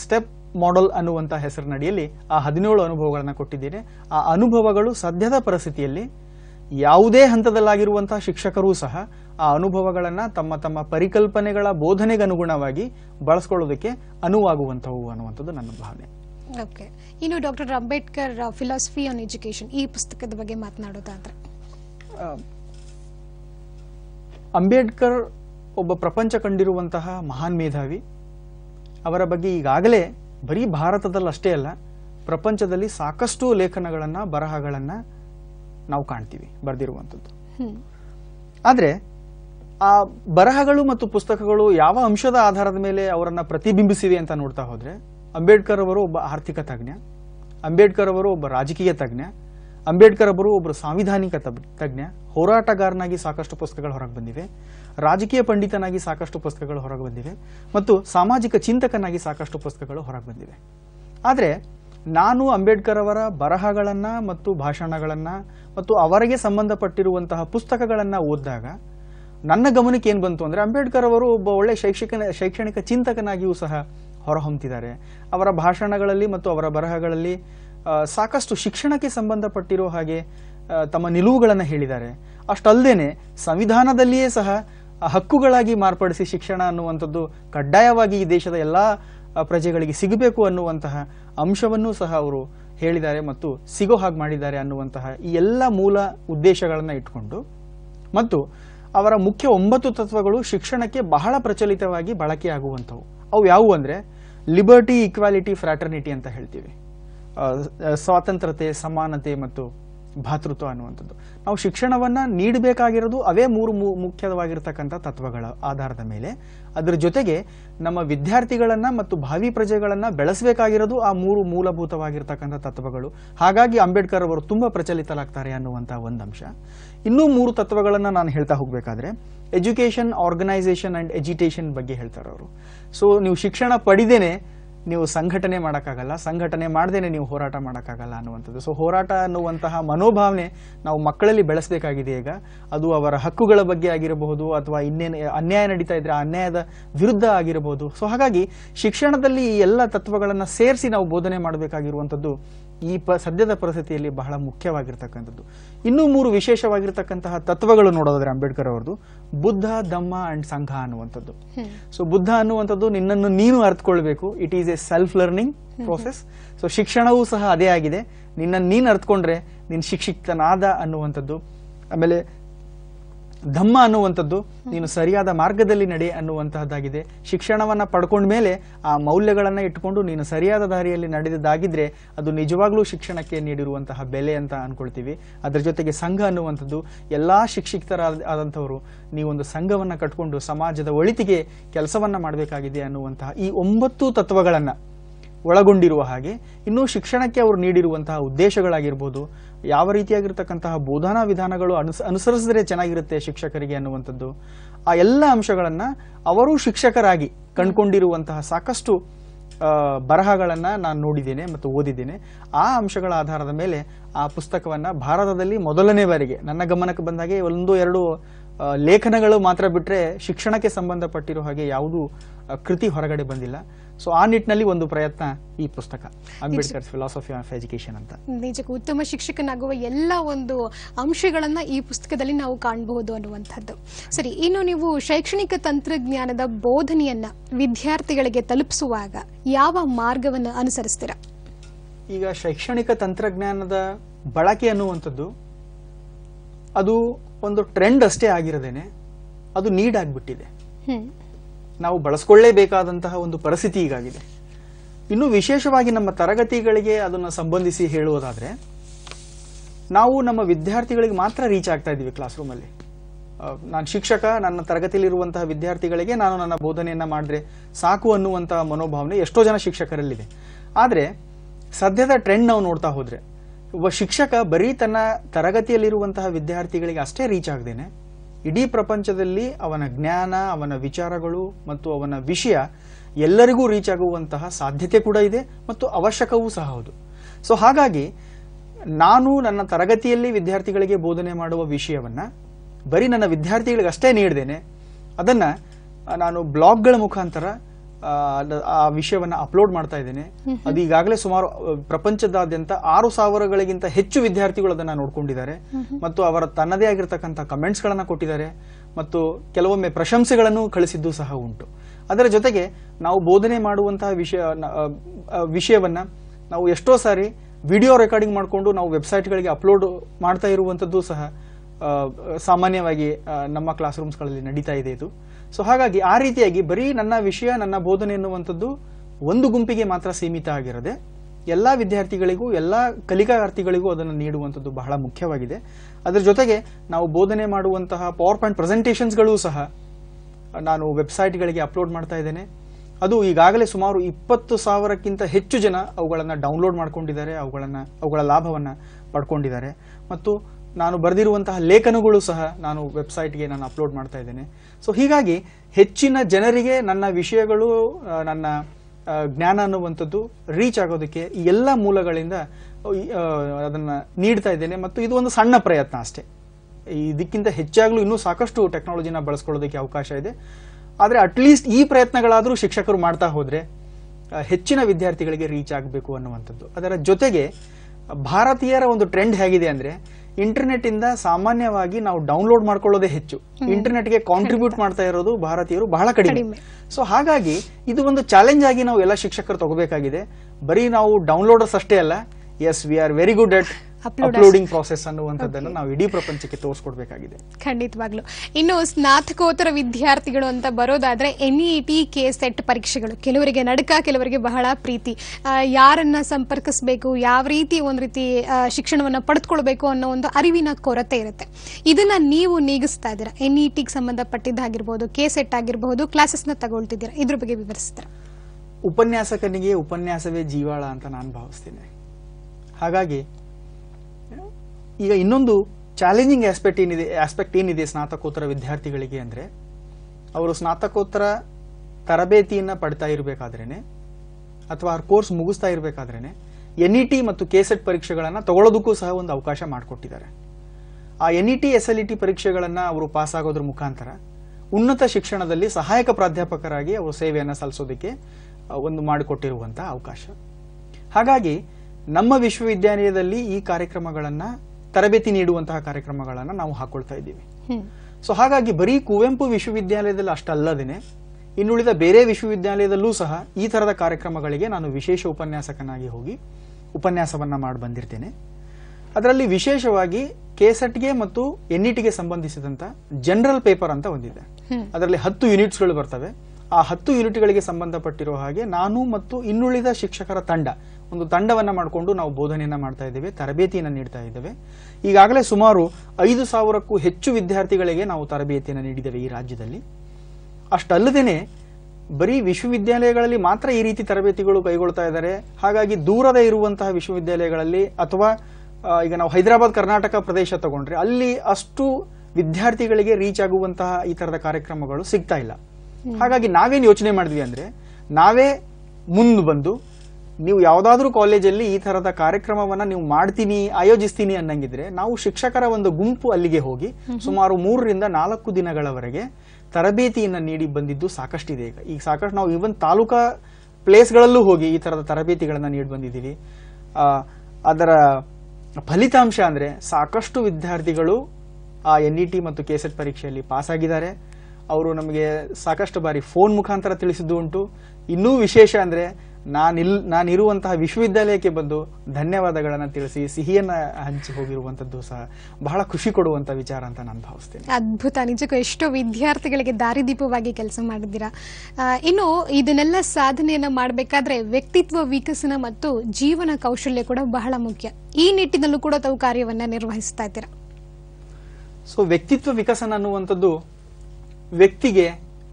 ಸ್ಟೆಪ್ ಮಾಡಲ್ ಅನ್ನುವಂಥ ಹೆಸರಿನಡಿಯಲ್ಲಿ ಆ ಹದಿನೇಳು ಅನುಭವಗಳನ್ನು ಕೊಟ್ಟಿದ್ದೇನೆ ಆ ಅನುಭವಗಳು ಸದ್ಯದ ಪರಿಸ್ಥಿತಿಯಲ್ಲಿ ಯಾವುದೇ ಹಂತದಲ್ಲಾಗಿರುವಂತಹ ಶಿಕ್ಷಕರೂ ಸಹ ಆ ಅನುಭವಗಳನ್ನು ತಮ್ಮ ತಮ್ಮ ಪರಿಕಲ್ಪನೆಗಳ ಬೋಧನೆಗೆ ಅನುಗುಣವಾಗಿ ಬಳಸ್ಕೊಳ್ಳೋದಕ್ಕೆ ಅನುವಾಗುವಂಥವು ಅನ್ನುವಂಥದ್ದು ನನ್ನ ಭಾವನೆ ಓಕೆ ಇನ್ನು doctor Ambedkar philosophy on education ಈ ಪುಸ್ತಕದ ಬಗ್ಗೆ ಮಾತನಾಡೋದಾದ್ರೆ ಅಂಬೇಡ್ಕರ್ ಒಬ್ಬ ಪ್ರಪಂಚ ಕಂಡಿರುವಂತಹ ಮಹಾನ್ ಮೇಧಾವಿ ಅವರ ಬಗ್ಗೆ ಈಗಾಗಲೇ ಬರೀ ಭಾರತದಲ್ಲಿ ಅಷ್ಟೇ ಅಲ್ಲ ಪ್ರಪಂಚದಲ್ಲಿ ಸಾಕಷ್ಟು ಲೇಖನಗಳನ್ನು ಬರಹಗಳನ್ನು ನಾವು ಕಾಣ್ತೀವಿ ಬರೆದಿರುವಂಥದ್ದು ಆದರೆ ಆ ಬರಹಗಳು ಮತ್ತು ಪುಸ್ತಕಗಳು ಯಾವ ಅಂಶದ ಆಧಾರದ ಮೇಲೆ ಅವರನ್ನು ಪ್ರತಿಬಿಂಬಿಸಿವೆ ಅಂತ ನೋಡ್ತಾ ಹೋದರೆ ಅಂಬೇಡ್ಕರ್ ಅವರು ಒಬ್ಬ ಆರ್ಥಿಕ ತಜ್ಞ ಅಂಬೇಡ್ಕರ್ ಅವರು ಒಬ್ಬ ರಾಜಕೀಯ ತಜ್ಞ ಅಂಬೇಡ್ಕರ್ ಅವರು ಒಬ್ಬರು ಸಾಂವಿಧಾನಿಕ ತಜ್ಞ ಹೋರಾಟಗಾರನಾಗಿ ಸಾಕಷ್ಟು ಪುಸ್ತಕಗಳು ಹೊರಗೆ ಬಂದಿವೆ ರಾಜಕೀಯ ಪಂಡಿತನಾಗಿ ಸಾಕಷ್ಟು ಪುಸ್ತಕಗಳು ಹೊರಗೆ ಬಂದಿವೆ ಮತ್ತು ಸಾಮಾಜಿಕ ಚಿಂತಕನಾಗಿ ಸಾಕಷ್ಟು ಪುಸ್ತಕಗಳು ಹೊರಗೆ ಬಂದಿವೆ ಆದರೆ ನಾನು ಅಂಬೇಡ್ಕರ್ ಅವರ ಬರಹಗಳನ್ನು ಮತ್ತು ಭಾಷಣಗಳನ್ನು ಮತ್ತು ಅವರಿಗೆ ಸಂಬಂಧಪಟ್ಟಿರುವಂತಹ ಪುಸ್ತಕಗಳನ್ನು ಓದಿದಾಗ ನನ್ನ ಗಮನಕ್ಕೆ ಏನು ಬಂತು ಅಂದರೆ ಅಂಬೇಡ್ಕರ್ ಅವರು ಒಬ್ಬ ಒಳ್ಳೆ ಶೈಕ್ಷಿಕ ಶೈಕ್ಷಣಿಕ ಚಿಂತಕನಾಗಿಯೂ ಸಹ ಹೊರಹೊಮ್ತಿದ್ದಾರೆ ಅವರ ಭಾಷಣಗಳಲ್ಲಿ ಮತ್ತು ಅವರ ಬರಹಗಳಲ್ಲಿ ಸಾಕಷ್ಟು ಶಿಕ್ಷಣಕ್ಕೆ ಸಂಬಂಧಪಟ್ಟಿರೋ ಹಾಗೆ ತಮ್ಮ ನಿಲುವುಗಳನ್ನು ಹೇಳಿದ್ದಾರೆ ಅಷ್ಟಲ್ಲದೆ ಸಂವಿಧಾನದಲ್ಲಿಯೇ ಸಹ ಹಕ್ಕುಗಳಾಗಿ ಮಾರ್ಪಡಿಸಿ ಶಿಕ್ಷಣ ಅನ್ನುವಂಥದ್ದು ಕಡ್ಡಾಯವಾಗಿ ಈ ದೇಶದ ಎಲ್ಲ ಪ್ರಜೆಗಳಿಗೆ ಸಿಗಬೇಕು ಅನ್ನುವಂತಹ ಅಂಶವನ್ನೂ ಸಹ ಅವರು ಹೇಳಿದ್ದಾರೆ ಮತ್ತು ಸಿಗೋ ಹಾಗೆ ಮಾಡಿದ್ದಾರೆ ಅನ್ನುವಂತಹ ಈ ಎಲ್ಲ ಮೂಲ ಉದ್ದೇಶಗಳನ್ನು ಇಟ್ಕೊಂಡು ಮತ್ತು ಅವರ ಮುಖ್ಯ ಒಂಬತ್ತು ತತ್ವಗಳು ಶಿಕ್ಷಣಕ್ಕೆ ಬಹಳ ಪ್ರಚಲಿತವಾಗಿ ಬಳಕೆಯಾಗುವಂಥವು ಅವು ಯಾವುವು ಅಂದರೆ ಲಿಬರ್ಟಿ ಈಕ್ವಾಲಿಟಿ ಫ್ರಾಟರ್ನಿಟಿ ಅಂತ ಹೇಳ್ತೀವಿ ಸ್ವಾತಂತ್ರ್ಯತೆ ಸಮಾನತೆ ಮತ್ತು ಭಾತೃತ್ವ ಅನ್ನುವಂಥದ್ದು ನಾವು ಶಿಕ್ಷಣವನ್ನು ನೀಡಬೇಕಾಗಿರೋದು ಅವೇ ಮೂರು ಮುಖ್ಯವಾಗಿರ್ತಕ್ಕಂಥ ತತ್ವಗಳ ಆಧಾರದ ಮೇಲೆ ಅದರ ಜೊತೆಗೆ ನಮ್ಮ ವಿದ್ಯಾರ್ಥಿಗಳನ್ನು ಮತ್ತು ಭಾವಿ ಪ್ರಜೆಗಳನ್ನು ಬೆಳೆಸಬೇಕಾಗಿರೋದು ಆ ಮೂರು ಮೂಲಭೂತವಾಗಿರ್ತಕ್ಕಂಥ ತತ್ವಗಳು ಹಾಗಾಗಿ ಅಂಬೇಡ್ಕರ್ ಅವರು ತುಂಬ ಪ್ರಚಲಿತಲಾಗ್ತಾರೆ ಅನ್ನುವಂಥ ಒಂದು ಅಂಶ ಇನ್ನೂ ಮೂರು ತತ್ವಗಳನ್ನು ನಾನು ಹೇಳ್ತಾ ಹೋಗಬೇಕಾದ್ರೆ ಎಜುಕೇಷನ್ ಆರ್ಗನೈಸೇಷನ್ ಆ್ಯಂಡ್ ಎಜುಟೇಷನ್ ಬಗ್ಗೆ ಹೇಳ್ತಾರೆ ಅವರು ಸೊ ನೀವು ಶಿಕ್ಷಣ ಪಡೆದೇನೆ ನೀವು ಸಂಘಟನೆ ಮಾಡೋಕ್ಕಾಗಲ್ಲ ಸಂಘಟನೆ ಮಾಡದೇನೆ ನೀವು ಹೋರಾಟ ಮಾಡೋಕ್ಕಾಗಲ್ಲ ಅನ್ನುವಂಥದ್ದು ಸೊ ಹೋರಾಟ ಅನ್ನುವಂತಹ ಮನೋಭಾವನೆ ನಾವು ಮಕ್ಕಳಲ್ಲಿ ಬೆಳೆಸಬೇಕಾಗಿದೆ ಈಗ ಅದು ಅವರ ಹಕ್ಕುಗಳ ಬಗ್ಗೆ ಆಗಿರಬಹುದು ಅಥವಾ ಇನ್ನೇನು ಅನ್ಯಾಯ ನಡೀತಾ ಇದ್ರೆ ಆ ಅನ್ಯಾಯದ ವಿರುದ್ಧ ಆಗಿರಬಹುದು ಸೊ ಹಾಗಾಗಿ ಶಿಕ್ಷಣದಲ್ಲಿ ಈ ಎಲ್ಲ ತತ್ವಗಳನ್ನು ಸೇರಿಸಿ ನಾವು ಬೋಧನೆ ಮಾಡಬೇಕಾಗಿರುವಂಥದ್ದು ಈ ಪ ಸದ್ಯದ ಪರಿಸ್ಥಿತಿಯಲ್ಲಿ ಬಹಳ ಮುಖ್ಯವಾಗಿರ್ತಕ್ಕಂಥದ್ದು ಇನ್ನೂ ಮೂರು ವಿಶೇಷವಾಗಿರ್ತಕ್ಕಂತಹ ತತ್ವಗಳು ನೋಡೋದಾದ್ರೆ ಅಂಬೇಡ್ಕರ್ ಅವ್ರದ್ದು ಬುದ್ಧ ಧಮ್ಮ ಅಂಡ್ ಸಂಘ ಅನ್ನುವಂಥದ್ದು ಸೊ ಬುದ್ಧ ಅನ್ನುವಂಥದ್ದು ನಿನ್ನನ್ನು ನೀನು ಅರ್ಥಕೊಳ್ಬೇಕು it is a self learning process so ಶಿಕ್ಷಣವೂ ಸಹ ಅದೇ ಆಗಿದೆ ನಿನ್ನನ್ನು ನೀನು ಅರ್ಥಕೊಂಡ್ರೆ ನಿನ್ ಶಿಕ್ಷಿತನಾದ ಅನ್ನುವಂಥದ್ದು ಆಮೇಲೆ ಧಮ್ಮ ಅನ್ನುವಂಥದ್ದು ನೀನು ಸರಿಯಾದ ಮಾರ್ಗದಲ್ಲಿ ನಡೆ ಅನ್ನುವಂತಹದ್ದಾಗಿದೆ ಶಿಕ್ಷಣವನ್ನ ಪಡ್ಕೊಂಡ ಮೇಲೆ ಆ ಮೌಲ್ಯಗಳನ್ನ ಇಟ್ಕೊಂಡು ನೀನು ಸರಿಯಾದ ದಾರಿಯಲ್ಲಿ ನಡೆದಾಗಿದ್ರೆ ಅದು ನಿಜವಾಗ್ಲೂ ಶಿಕ್ಷಣಕ್ಕೆ ನೀಡಿರುವಂತಹ ಬೆಲೆ ಅಂತ ಅನ್ಕೊಳ್ತೀವಿ ಅದ್ರ ಜೊತೆಗೆ ಸಂಘ ಅನ್ನುವಂಥದ್ದು ಎಲ್ಲಾ ಆದಂಥವರು ನೀವೊಂದು ಸಂಘವನ್ನ ಕಟ್ಕೊಂಡು ಸಮಾಜದ ಒಳಿತಿಗೆ ಕೆಲಸವನ್ನ ಮಾಡಬೇಕಾಗಿದೆ ಅನ್ನುವಂತಹ ಈ ಒಂಬತ್ತು ತತ್ವಗಳನ್ನ ಒಳಗೊಂಡಿರುವ ಹಾಗೆ ಇನ್ನೂ ಶಿಕ್ಷಣಕ್ಕೆ ಅವರು ನೀಡಿರುವಂತಹ ಉದ್ದೇಶಗಳಾಗಿರ್ಬೋದು ಯಾವ ರೀತಿಯಾಗಿರ್ತಕ್ಕಂತಹ ಬೋಧನಾ ವಿಧಾನಗಳು ಅನುಸ ಅನುಸರಿಸಿದ್ರೆ ಚೆನ್ನಾಗಿರುತ್ತೆ ಶಿಕ್ಷಕರಿಗೆ ಅನ್ನುವಂಥದ್ದು ಆ ಎಲ್ಲ ಅಂಶಗಳನ್ನು ಅವರೂ ಶಿಕ್ಷಕರಾಗಿ ಕಂಡುಕೊಂಡಿರುವಂತಹ ಸಾಕಷ್ಟು ಬರಹಗಳನ್ನು ನಾನು ನೋಡಿದ್ದೇನೆ ಮತ್ತು ಓದಿದ್ದೇನೆ ಆ ಅಂಶಗಳ ಆಧಾರದ ಮೇಲೆ ಆ ಪುಸ್ತಕವನ್ನು ಭಾರತದಲ್ಲಿ ಮೊದಲನೇ ಬಾರಿಗೆ ನನ್ನ ಗಮನಕ್ಕೆ ಬಂದಾಗೆ ಒಂದು ಎರಡು ಲೇಖನಗಳು ಮಾತ್ರ ಬಿಟ್ಟರೆ ಶಿಕ್ಷಣಕ್ಕೆ ಸಂಬಂಧಪಟ್ಟಿರೋ ಹಾಗೆ ಯಾವುದೂ ಕೃತಿ ಹೊರಗಡೆ ಬಂದಿಲ್ಲ ಸೊ ಆ ನಿಟ್ಟಿನಲ್ಲಿ ಒಂದು ಪ್ರಯತ್ನ ಈ ಪುಸ್ತಕ ಅಂಬೇಡ್ಕರ್ ಫಿಲಾಸಫಿ ಆಫ್ ಎಜುಕೇಶನ್ ಅಂತ ನಿಜಕ್ಕೂ ಉತ್ತಮ ಶಿಕ್ಷಕನಾಗುವ ಎಲ್ಲ ಒಂದು ಅಂಶಗಳನ್ನು ಈ ಪುಸ್ತಕದಲ್ಲಿ ನಾವು ಕಾಣಬಹುದು ಅನ್ನುವಂಥದ್ದು ಸರಿ ಇನ್ನು ನೀವು ಶೈಕ್ಷಣಿಕ ತಂತ್ರಜ್ಞಾನದ ಬೋಧನೆಯನ್ನ ವಿದ್ಯಾರ್ಥಿಗಳಿಗೆ ತಲುಪಿಸುವಾಗ ಯಾವ ಮಾರ್ಗವನ್ನು ಅನುಸರಿಸ್ತೀರ ಈಗ ಶೈಕ್ಷಣಿಕ ತಂತ್ರಜ್ಞಾನದ ಬಳಕೆ ಅನ್ನುವಂಥದ್ದು ಅದು ಒಂದು ಟ್ರೆಂಡ್ ಅಷ್ಟೇ ಆಗಿರದೇನೆ ಅದು ನೀಡ್ ಆಗಿಬಿಟ್ಟಿದೆ ನಾವು ಬಳಸ್ಕೊಳ್ಳೇಬೇಕಾದಂತಹ ಒಂದು ಪರಿಸ್ಥಿತಿ ಈಗಾಗಿದೆ ಇನ್ನು ವಿಶೇಷವಾಗಿ ನಮ್ಮ ತರಗತಿಗಳಿಗೆ ಅದನ್ನು ಸಂಬಂಧಿಸಿ ಹೇಳುವುದಾದರೆ ನಾವು ನಮ್ಮ ವಿದ್ಯಾರ್ಥಿಗಳಿಗೆ ಮಾತ್ರ ರೀಚ್ ಆಗ್ತಾ ಇದ್ದೀವಿ ಕ್ಲಾಸ್ ರೂಮಲ್ಲಿ ನಾನು ಶಿಕ್ಷಕ ನನ್ನ ತರಗತಿಯಲ್ಲಿರುವಂತಹ ವಿದ್ಯಾರ್ಥಿಗಳಿಗೆ ನಾನು ನನ್ನ ಬೋಧನೆಯನ್ನು ಮಾಡಿದ್ರೆ ಸಾಕು ಅನ್ನುವಂತಹ ಮನೋಭಾವನೆ ಎಷ್ಟೋ ಜನ ಶಿಕ್ಷಕರಲ್ಲಿದೆ ಆದರೆ ಸದ್ಯದ ಟ್ರೆಂಡ್ ನಾವು ನೋಡ್ತಾ ಹೋದರೆ ಒಬ್ಬ ಶಿಕ್ಷಕ ಬರೀ ತನ್ನ ತರಗತಿಯಲ್ಲಿರುವಂತಹ ವಿದ್ಯಾರ್ಥಿಗಳಿಗೆ ಅಷ್ಟೇ ರೀಚ್ ಆಗದೇನೆ ಇಡೀ ಪ್ರಪಂಚದಲ್ಲಿ ಅವನ ಜ್ಞಾನ ಅವನ ವಿಚಾರಗಳು ಮತ್ತು ಅವನ ವಿಷಯ ಎಲ್ಲರಿಗೂ ರೀಚ್ ಆಗುವಂತಹ ಸಾಧ್ಯತೆ ಕೂಡ ಇದೆ ಮತ್ತು ಅವಶ್ಯಕವೂ ಸಹ ಹೌದು ಸೊ ಹಾಗಾಗಿ ನಾನು ನನ್ನ ತರಗತಿಯಲ್ಲಿ ವಿದ್ಯಾರ್ಥಿಗಳಿಗೆ ಬೋಧನೆ ಮಾಡುವ ವಿಷಯವನ್ನು ಬರೀ ನನ್ನ ವಿದ್ಯಾರ್ಥಿಗಳಿಗೆ ಅಷ್ಟೇ ನೀಡಿದ್ದೇನೆ ಅದನ್ನು ನಾನು ಬ್ಲಾಗ್ಗಳ ಮುಖಾಂತರ ಆ ವಿಷಯವನ್ನ ಅಪ್ಲೋಡ್ ಮಾಡ್ತಾ ಇದ್ದೇನೆ ಅದು ಈಗಾಗಲೇ ಸುಮಾರು ಪ್ರಪಂಚದಾದ್ಯಂತ ಆರು ಸಾವಿರಗಳಿಗಿಂತ ಹೆಚ್ಚು ವಿದ್ಯಾರ್ಥಿಗಳು ಅದನ್ನ ನೋಡ್ಕೊಂಡಿದ್ದಾರೆ ಮತ್ತು ಅವರ ತನ್ನದೇ ಆಗಿರ್ತಕ್ಕಂಥ ಕಮೆಂಟ್ಸ್ ಗಳನ್ನ ಕೊಟ್ಟಿದ್ದಾರೆ ಮತ್ತು ಕೆಲವೊಮ್ಮೆ ಪ್ರಶಂಸೆಗಳನ್ನು ಕಳಿಸಿದ್ದು ಸಹ ಉಂಟು ಅದರ ಜೊತೆಗೆ ನಾವು ಬೋಧನೆ ಮಾಡುವಂತಹ ವಿಷಯ ವಿಷಯವನ್ನ ನಾವು ಎಷ್ಟೋ ಸಾರಿ ವಿಡಿಯೋ ರೆಕಾರ್ಡಿಂಗ್ ಮಾಡಿಕೊಂಡು ನಾವು ವೆಬ್ಸೈಟ್ ಗಳಿಗೆ ಅಪ್ಲೋಡ್ ಮಾಡ್ತಾ ಇರುವಂಥದ್ದು ಸಹ ಸಾಮಾನ್ಯವಾಗಿ ನಮ್ಮ ಕ್ಲಾಸ್ ರೂಮ್ಸ್ಗಳಲ್ಲಿ ನಡೀತಾ ಇದೆ ಇದು ಸೊ ಹಾಗಾಗಿ ಆ ರೀತಿಯಾಗಿ ಬರೀ ನನ್ನ ವಿಷಯ ನನ್ನ ಬೋಧನೆ ಎನ್ನುವಂಥದ್ದು ಒಂದು ಗುಂಪಿಗೆ ಮಾತ್ರ ಸೀಮಿತ ಆಗಿರದೆ ಎಲ್ಲ ವಿದ್ಯಾರ್ಥಿಗಳಿಗೂ ಎಲ್ಲ ಕಲಿಕಾರ್ಥಿಗಳಿಗೂ ಅದನ್ನು ನೀಡುವಂಥದ್ದು ಬಹಳ ಮುಖ್ಯವಾಗಿದೆ ಅದರ ಜೊತೆಗೆ ನಾವು ಬೋಧನೆ ಮಾಡುವಂತಹ ಪವರ್ ಪಾಯಿಂಟ್ ಪ್ರೆಸೆಂಟೇಷನ್ಸ್ಗಳೂ ಸಹ ನಾನು ವೆಬ್ಸೈಟ್ಗಳಿಗೆ ಅಪ್ಲೋಡ್ ಮಾಡ್ತಾ ಇದ್ದೇನೆ ಅದು ಈಗಾಗಲೇ ಸುಮಾರು ಇಪ್ಪತ್ತು ಸಾವಿರಕ್ಕಿಂತ ಹೆಚ್ಚು ಜನ ಅವುಗಳನ್ನು ಡೌನ್ಲೋಡ್ ಮಾಡ್ಕೊಂಡಿದ್ದಾರೆ ಅವುಗಳನ್ನು ಅವುಗಳ ಲಾಭವನ್ನು ಪಡ್ಕೊಂಡಿದ್ದಾರೆ ಮತ್ತು ನಾನು ಬರೆದಿರುವಂತಹ ಲೇಖನಗಳು ಸಹ ನಾನು ವೆಬ್ಸೈಟ್ಗೆ ನಾನು ಅಪ್ಲೋಡ್ ಮಾಡ್ತಾ ಇದ್ದೇನೆ ಸೊ ಹೀಗಾಗಿ ಹೆಚ್ಚಿನ ಜನರಿಗೆ ನನ್ನ ವಿಷಯಗಳು ನನ್ನ ಜ್ಞಾನ ಅನ್ನುವಂಥದ್ದು ರೀಚ್ ಆಗೋದಕ್ಕೆ ಈ ಎಲ್ಲ ಮೂಲಗಳಿಂದ ಅದನ್ನು ನೀಡ್ತಾ ಇದ್ದೇನೆ ಮತ್ತು ಇದು ಒಂದು ಸಣ್ಣ ಪ್ರಯತ್ನ ಅಷ್ಟೇ ಇದಕ್ಕಿಂತ ಹೆಚ್ಚಾಗಲೂ ಇನ್ನೂ ಸಾಕಷ್ಟು ಟೆಕ್ನಾಲಜಿನ ಬಳಸ್ಕೊಳ್ಳೋದಕ್ಕೆ ಅವಕಾಶ ಇದೆ ಆದರೆ ಅಟ್ಲೀಸ್ಟ್ ಈ ಪ್ರಯತ್ನಗಳಾದರೂ ಶಿಕ್ಷಕರು ಮಾಡ್ತಾ ಹೋದರೆ ಹೆಚ್ಚಿನ ವಿದ್ಯಾರ್ಥಿಗಳಿಗೆ ರೀಚ್ ಆಗಬೇಕು ಅನ್ನುವಂಥದ್ದು ಅದರ ಜೊತೆಗೆ ಭಾರತೀಯರ ಒಂದು ಟ್ರೆಂಡ್ ಹೇಗಿದೆ ಅಂದರೆ ಇಂಟರ್ನೆಟ್ ಇಂದ ಸಾಮಾನ್ಯವಾಗಿ ನಾವು ಡೌನ್ಲೋಡ್ ಮಾಡ್ಕೊಳ್ಳೋದೇ ಹೆಚ್ಚು ಇಂಟರ್ನೆಟ್ ಗೆ ಕಾಂಟ್ರಿಬ್ಯೂಟ್ ಮಾಡ್ತಾ ಇರೋದು ಭಾರತೀಯರು ಬಹಳ ಕಡಿಮೆ ಸೊ ಹಾಗಾಗಿ ಇದು ಒಂದು ಚಾಲೆಂಜ್ ಆಗಿ ನಾವು ಎಲ್ಲ ಶಿಕ್ಷಕರು ತಗೋಬೇಕಾಗಿದೆ ಬರೀ ನಾವು ಡೌನ್ಲೋಡರ್ಸ್ ಅಷ್ಟೇ ಅಲ್ಲ yes we are very good at uploading process ಅನ್ನುವಂಥದ್ದನ್ನು ನಾವು ಇಡೀ ಪ್ರಪಂಚಕ್ಕೆ ತೋರಿಸ್ಕೊಡ್ಬೇಕಾಗಿದೆ ಖಂಡಿತವಾಗ್ಲು ಇನ್ನು ಸ್ನಾತಕೋತ್ತರ ವಿದ್ಯಾರ್ಥಿಗಳು ಅಂತ ಬರೋದಾದ್ರೆ ಎನ್ ಟಿ ಕೆ ಸೆಟ್ ಪರೀಕ್ಷೆಗಳು ಕೆಲವರಿಗೆ ನಡಕ ಕೆಲವರಿಗೆ ಬಹಳ ಪ್ರೀತಿ ಯಾರನ್ನ ಸಂಪರ್ಕಿಸಬೇಕು ಯಾವ ರೀತಿ ಒಂದು ರೀತಿ ಶಿಕ್ಷಣವನ್ನು ಪಡೆದುಕೊಳ್ಬೇಕು ಅನ್ನೋ ಒಂದು ಅರಿವಿನ ಕೊರತೆ ಇರುತ್ತೆ ಇದನ್ನ ನೀವು ನೀಗಿಸ್ತಾ ಇದ್ದೀರಾ ಎನ್ ಇ e ಟಿಗೆ ಸಂಬಂಧಪಟ್ಟಿದ್ದಾಗಿರ್ಬೋದು ಕೆ ಸೆಟ್ ಆಗಿರಬಹುದು ಕ್ಲಾಸಸ್ನ ತಗೊಳ್ತಿದ್ದೀರಾ ಇದ್ರ ಬಗ್ಗೆ ವಿವರಿಸ್ತೀರಾ ಉಪನ್ಯಾಸಕನಿಗೆ ಉಪನ್ಯಾಸವೇ ಜೀವಾಳ ಅಂತ ನಾನು ಭಾವಿಸ್ತೀನಿ ಹಾಗಾಗಿ ಈಗ ಇನ್ನೊಂದು ಚಾಲೆಂಜಿಂಗ್ ಆಸ್ಪೆಕ್ಟ್ ಏನಿದೆ ಆಸ್ಪೆಕ್ಟ್ ಏನಿದೆ ಸ್ನಾತಕೋತ್ತರ ವಿದ್ಯಾರ್ಥಿಗಳಿಗೆ ಅಂದರೆ ಅವರು ಸ್ನಾತಕೋತ್ತರ ತರಬೇತಿಯನ್ನು ಪಡ್ತಾ ಇರಬೇಕಾದ್ರೇನೆ ಅಥವಾ ಅವ್ರ ಕೋರ್ಸ್ ಮುಗಿಸ್ತಾ ಇರಬೇಕಾದ್ರೇ ಎನ್ ಇ e ಟಿ ಮತ್ತು ಕೆ e ಪರೀಕ್ಷೆಗಳನ್ನು ತಗೊಳ್ಳೋದಕ್ಕೂ ಸಹ ಒಂದು ಅವಕಾಶ ಮಾಡಿಕೊಟ್ಟಿದ್ದಾರೆ ಆ N E e T S L E T ಪರೀಕ್ಷೆಗಳನ್ನು ಅವರು ಪಾಸಾಗೋದ್ರ ಮುಖಾಂತರ ಉನ್ನತ ಶಿಕ್ಷಣದಲ್ಲಿ ಸಹಾಯಕ ಪ್ರಾಧ್ಯಾಪಕರಾಗಿ ಅವರು ಸೇವೆಯನ್ನು ಸಲ್ಲಿಸೋದಕ್ಕೆ ಒಂದು ಮಾಡಿಕೊಟ್ಟಿರುವಂತಹ ಅವಕಾಶ ಹಾಗಾಗಿ ನಮ್ಮ ವಿಶ್ವವಿದ್ಯಾಲಯದಲ್ಲಿ ಈ ಕಾರ್ಯಕ್ರಮಗಳನ್ನು ತರಬೇತಿ ನೀಡುವಂತಹ ಕಾರ್ಯಕ್ರಮಗಳನ್ನು ನಾವು ಹಾಕೊಳ್ತಾ ಇದ್ದೀವಿ ಸೊ ಹಾಗಾಗಿ ಬರೀ ಕುವೆಂಪು ವಿಶ್ವವಿದ್ಯಾಲಯದಲ್ಲಿ ಅಷ್ಟಲ್ಲದೇನೆ ಇನ್ನುಳಿದ ಬೇರೆ ವಿಶ್ವವಿದ್ಯಾಲಯದಲ್ಲೂ ಸಹ ಈ ತರದ ಕಾರ್ಯಕ್ರಮಗಳಿಗೆ ನಾನು ವಿಶೇಷ ಉಪನ್ಯಾಸಕನಾಗಿ ಹೋಗಿ ಉಪನ್ಯಾಸವನ್ನ ಮಾಡಿ ಬಂದಿರ್ತೇನೆ ಅದರಲ್ಲಿ ವಿಶೇಷವಾಗಿ ಕೆಸೆಟ್ಗೆ ಮತ್ತು ಎನ್ಇಟಿಗೆ ಸಂಬಂಧಿಸಿದಂತ ಜನರಲ್ ಪೇಪರ್ ಅಂತ ಒಂದಿದೆ ಅದರಲ್ಲಿ ಹತ್ತು ಯೂನಿಟ್ಸ್ಗಳು ಬರ್ತವೆ ಆ ಹತ್ತು ಯೂನಿಟ್ಗಳಿಗೆ ಸಂಬಂಧಪಟ್ಟಿರೋ ಹಾಗೆ ನಾನು ಮತ್ತು ಇನ್ನುಳಿದ ಶಿಕ್ಷಕರ ತಂಡ ಒಂದು ತಂಡವನ್ನು ಮಾಡಿಕೊಂಡು ನಾವು ಬೋಧನೆಯನ್ನು ಮಾಡ್ತಾ ಇದ್ದೇವೆ ತರಬೇತಿಯನ್ನು ನೀಡ್ತಾ ಇದ್ದೇವೆ ಈಗಾಗಲೇ ಸುಮಾರು ಐದು ಸಾವಿರಕ್ಕೂ ಹೆಚ್ಚು ವಿದ್ಯಾರ್ಥಿಗಳಿಗೆ ನಾವು ತರಬೇತಿಯನ್ನು ನೀಡಿದ್ದೇವೆ ಈ ರಾಜ್ಯದಲ್ಲಿ ಅಷ್ಟಲ್ಲದೇ ಬರೀ ವಿಶ್ವವಿದ್ಯಾಲಯಗಳಲ್ಲಿ ಮಾತ್ರ ಈ ರೀತಿ ತರಬೇತಿಗಳು ಕೈಗೊಳ್ತಾ ಇದ್ದಾರೆ ಹಾಗಾಗಿ ದೂರದ ಇರುವಂತಹ ವಿಶ್ವವಿದ್ಯಾಲಯಗಳಲ್ಲಿ ಅಥವಾ ಈಗ ನಾವು ಹೈದರಾಬಾದ್ ಕರ್ನಾಟಕ ಪ್ರದೇಶ ತಗೊಂಡ್ರೆ ಅಲ್ಲಿ ಅಷ್ಟು ವಿದ್ಯಾರ್ಥಿಗಳಿಗೆ ರೀಚ್ ಆಗುವಂತಹ ಈ ತರದ ಕಾರ್ಯಕ್ರಮಗಳು ಸಿಗ್ತಾ ಇಲ್ಲ ಹಾಗಾಗಿ ನಾವೇನು ಯೋಚನೆ ಮಾಡಿದ್ವಿ ಅಂದ್ರೆ ನಾವೇ ಮುಂದೆ ಬಂದು ನೀವು ಯಾವುದಾದ್ರೂ ಕಾಲೇಜಲ್ಲಿ ಈ ಥರದ ಕಾರ್ಯಕ್ರಮವನ್ನ ನೀವು ಮಾಡ್ತೀನಿ ಆಯೋಜಿಸ್ತೀನಿ ಅನ್ನಂಗಿದ್ರೆ ನಾವು ಶಿಕ್ಷಕರ ಒಂದು ಗುಂಪು ಅಲ್ಲಿಗೆ ಹೋಗಿ ಸುಮಾರು ಮೂರರಿಂದ ನಾಲ್ಕು ದಿನಗಳವರೆಗೆ ತರಬೇತಿಯನ್ನ ನೀಡಿ ಬಂದಿದ್ದು ಇದೆ ಈಗ ಈಗ ಸಾಕಷ್ಟು ನಾವು ಇವನ್ ತಾಲೂಕಾ ಪ್ಲೇಸ್ಗಳಲ್ಲೂ ಹೋಗಿ ಈ ತರದ ತರಬೇತಿಗಳನ್ನ ನೀಡಿ ಬಂದಿದ್ದೀವಿ ಅದರ ಫಲಿತಾಂಶ ಅಂದ್ರೆ ಸಾಕಷ್ಟು ವಿದ್ಯಾರ್ಥಿಗಳು ಆ ಎನ್ ಇ ಟಿ ಮತ್ತು ಕೆಸೆಟ್ ಪರೀಕ್ಷೆಯಲ್ಲಿ ಪಾಸ್ ಆಗಿದ್ದಾರೆ ಅವರು ನಮಗೆ ಸಾಕಷ್ಟು ಬಾರಿ ಫೋನ್ ಮುಖಾಂತರ ತಿಳಿಸಿದ್ದು ಉಂಟು ಇನ್ನೂ ವಿಶೇಷ ಅಂದರೆ ನಾನಿಲ್ ನಾನಿರುವಂತಹ ವಿಶ್ವವಿದ್ಯಾಲಯಕ್ಕೆ ಬಂದು ಧನ್ಯವಾದಗಳನ್ನು ತಿಳಿಸಿ ಸಿಹಿಯನ್ನು ಹಂಚಿ ಹೋಗಿರುವಂಥದ್ದು ಸಹ ಬಹಳ ಖುಷಿ ಕೊಡುವಂಥ ವಿಚಾರ ಅಂತ ನಾನು ಭಾವಿಸ್ತೇನೆ ಅದ್ಭುತ ನಿಜಕ್ಕೂ ಎಷ್ಟೋ ವಿದ್ಯಾರ್ಥಿಗಳಿಗೆ ದಾರಿದೀಪವಾಗಿ ಕೆಲಸ ಮಾಡಿದ್ದೀರಾ ಇನ್ನು ಇದನ್ನೆಲ್ಲ ಸಾಧನೆಯನ್ನು ಮಾಡಬೇಕಾದ್ರೆ ವ್ಯಕ್ತಿತ್ವ ವಿಕಸನ ಮತ್ತು ಜೀವನ ಕೌಶಲ್ಯ ಕೂಡ ಬಹಳ ಮುಖ್ಯ ಈ ನಿಟ್ಟಿನಲ್ಲೂ ಕೂಡ ತಾವು ಕಾರ್ಯವನ್ನು ನಿರ್ವಹಿಸ್ತಾ ಇದ್ದೀರಾ ಸೊ ವ್ಯಕ್ತಿತ್ವ ವಿಕಸನ ಅನ್ನುವಂಥದ್ದು ವ್ಯಕ್ತಿಗೆ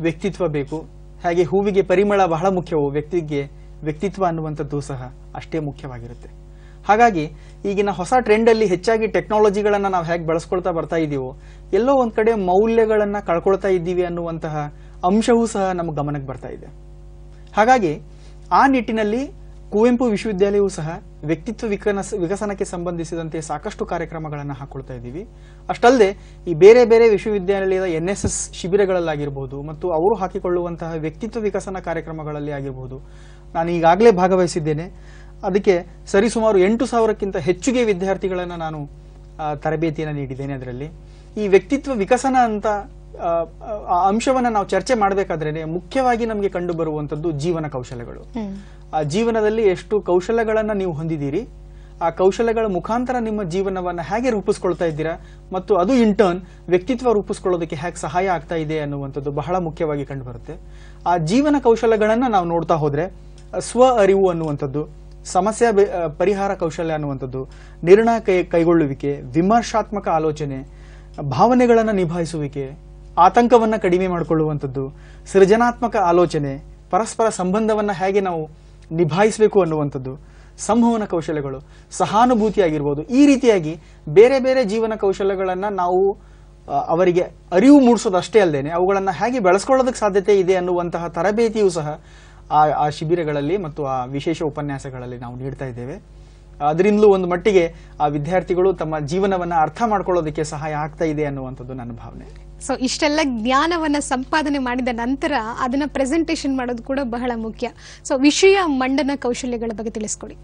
ವ್ಯಕ್ತಿತ್ವ ಬೇಕು ಹಾಗೆ ಹೂವಿಗೆ ಪರಿಮಳ ಬಹಳ ಮುಖ್ಯವು ವ್ಯಕ್ತಿಗೆ ವ್ಯಕ್ತಿತ್ವ ಅನ್ನುವಂಥದ್ದು ಸಹ ಅಷ್ಟೇ ಮುಖ್ಯವಾಗಿರುತ್ತೆ ಹಾಗಾಗಿ ಈಗಿನ ಹೊಸ ಟ್ರೆಂಡಲ್ಲಿ ಹೆಚ್ಚಾಗಿ ಟೆಕ್ನಾಲಜಿಗಳನ್ನು ನಾವು ಹೇಗೆ ಬಳಸ್ಕೊಳ್ತಾ ಬರ್ತಾ ಇದ್ದೀವೋ ಎಲ್ಲೋ ಒಂದು ಕಡೆ ಮೌಲ್ಯಗಳನ್ನು ಕಳ್ಕೊಳ್ತಾ ಇದ್ದೀವಿ ಅನ್ನುವಂತಹ ಅಂಶವೂ ಸಹ ನಮ್ಮ ಗಮನಕ್ಕೆ ಬರ್ತಾ ಇದೆ ಹಾಗಾಗಿ ಆ ನಿಟ್ಟಿನಲ್ಲಿ ಕುವೆಂಪು ವಿಶ್ವವಿದ್ಯಾಲಯವೂ ಸಹ ವ್ಯಕ್ತಿತ್ವ ವಿಕಸ ವಿಕಸನಕ್ಕೆ ಸಂಬಂಧಿಸಿದಂತೆ ಸಾಕಷ್ಟು ಕಾರ್ಯಕ್ರಮಗಳನ್ನು ಹಾಕೊಳ್ತಾ ಇದ್ದೀವಿ ಅಷ್ಟಲ್ಲದೆ ಈ ಬೇರೆ ಬೇರೆ ವಿಶ್ವವಿದ್ಯಾಲಯದ ಎನ್ ಎಸ್ ಎಸ್ ಶಿಬಿರಗಳಲ್ಲಾಗಿರ್ಬೋದು ಮತ್ತು ಅವರು ಹಾಕಿಕೊಳ್ಳುವಂತಹ ವ್ಯಕ್ತಿತ್ವ ವಿಕಸನ ಕಾರ್ಯಕ್ರಮಗಳಲ್ಲಿ ಆಗಿರ್ಬೋದು ನಾನು ಈಗಾಗಲೇ ಭಾಗವಹಿಸಿದ್ದೇನೆ ಅದಕ್ಕೆ ಸರಿಸುಮಾರು ಎಂಟು ಸಾವಿರಕ್ಕಿಂತ ಹೆಚ್ಚಿಗೆ ವಿದ್ಯಾರ್ಥಿಗಳನ್ನು ನಾನು ತರಬೇತಿಯನ್ನು ನೀಡಿದ್ದೇನೆ ಅದರಲ್ಲಿ ಈ ವ್ಯಕ್ತಿತ್ವ ವಿಕಸನ ಅಂತ ಆ ಅಂಶವನ್ನ ನಾವು ಚರ್ಚೆ ಮಾಡಬೇಕಾದ್ರೆ ಮುಖ್ಯವಾಗಿ ನಮಗೆ ಕಂಡು ಬರುವಂತದ್ದು ಜೀವನ ಕೌಶಲ್ಯಗಳು ಆ ಜೀವನದಲ್ಲಿ ಎಷ್ಟು ಕೌಶಲ್ಯಗಳನ್ನ ನೀವು ಹೊಂದಿದ್ದೀರಿ ಆ ಕೌಶಲ್ಯಗಳ ಮುಖಾಂತರ ನಿಮ್ಮ ಜೀವನವನ್ನ ಹೇಗೆ ರೂಪಿಸ್ಕೊಳ್ತಾ ಇದ್ದೀರಾ ಮತ್ತು ಅದು ಇನ್ ಟರ್ನ್ ವ್ಯಕ್ತಿತ್ವ ರೂಪಿಸ್ಕೊಳ್ಳೋದಕ್ಕೆ ಹೇಗೆ ಸಹಾಯ ಆಗ್ತಾ ಇದೆ ಅನ್ನುವಂಥದ್ದು ಬಹಳ ಮುಖ್ಯವಾಗಿ ಕಂಡು ಬರುತ್ತೆ ಆ ಜೀವನ ಕೌಶಲ್ಯಗಳನ್ನ ನಾವು ನೋಡ್ತಾ ಹೋದ್ರೆ ಸ್ವ ಅರಿವು ಅನ್ನುವಂಥದ್ದು ಸಮಸ್ಯೆ ಪರಿಹಾರ ಕೌಶಲ್ಯ ಅನ್ನುವಂಥದ್ದು ನಿರ್ಣಯ ಕೈ ಕೈಗೊಳ್ಳುವಿಕೆ ವಿಮರ್ಶಾತ್ಮಕ ಆಲೋಚನೆ ಭಾವನೆಗಳನ್ನು ನಿಭಾಯಿಸುವಿಕೆ ಆತಂಕವನ್ನು ಕಡಿಮೆ ಮಾಡಿಕೊಳ್ಳುವಂಥದ್ದು ಸೃಜನಾತ್ಮಕ ಆಲೋಚನೆ ಪರಸ್ಪರ ಸಂಬಂಧವನ್ನು ಹೇಗೆ ನಾವು ನಿಭಾಯಿಸಬೇಕು ಅನ್ನುವಂಥದ್ದು ಸಂಭವನ ಕೌಶಲ್ಯಗಳು ಸಹಾನುಭೂತಿಯಾಗಿರ್ಬೋದು ಈ ರೀತಿಯಾಗಿ ಬೇರೆ ಬೇರೆ ಜೀವನ ಕೌಶಲ್ಯಗಳನ್ನು ನಾವು ಅವರಿಗೆ ಅರಿವು ಮೂಡಿಸೋದಷ್ಟೇ ಅಲ್ಲದೆ ಅವುಗಳನ್ನು ಹೇಗೆ ಬೆಳೆಸ್ಕೊಳ್ಳೋದಕ್ಕೆ ಸಾಧ್ಯತೆ ಇದೆ ಅನ್ನುವಂತಹ ತರಬೇತಿಯೂ ಸಹ ಆ ಆ ಶಿಬಿರಗಳಲ್ಲಿ ಮತ್ತು ಆ ವಿಶೇಷ ಉಪನ್ಯಾಸಗಳಲ್ಲಿ ನಾವು ನೀಡ್ತಾ ಇದ್ದೇವೆ ಅದರಿಂದಲೂ ಒಂದು ಮಟ್ಟಿಗೆ ಆ ವಿದ್ಯಾರ್ಥಿಗಳು ತಮ್ಮ ಜೀವನವನ್ನು ಅರ್ಥ ಮಾಡ್ಕೊಳ್ಳೋದಕ್ಕೆ ಸಹಾಯ ಆಗ್ತಾ ಇದೆ ಅನ್ನುವಂಥದ್ದು ನನ್ನ ಭಾವನೆ ಸೊ ಇಷ್ಟೆಲ್ಲ ಜ್ಞಾನವನ್ನು ಸಂಪಾದನೆ ಮಾಡಿದ ನಂತರ ಅದನ್ನು ಪ್ರೆಸೆಂಟೇಷನ್ ಮಾಡೋದು ಕೂಡ ಬಹಳ ಮುಖ್ಯ ಸೊ ವಿಷಯ ಮಂಡನ ಕೌಶಲ್ಯಗಳ ಬಗ್ಗೆ ತಿಳಿಸ್ಕೊಡಿ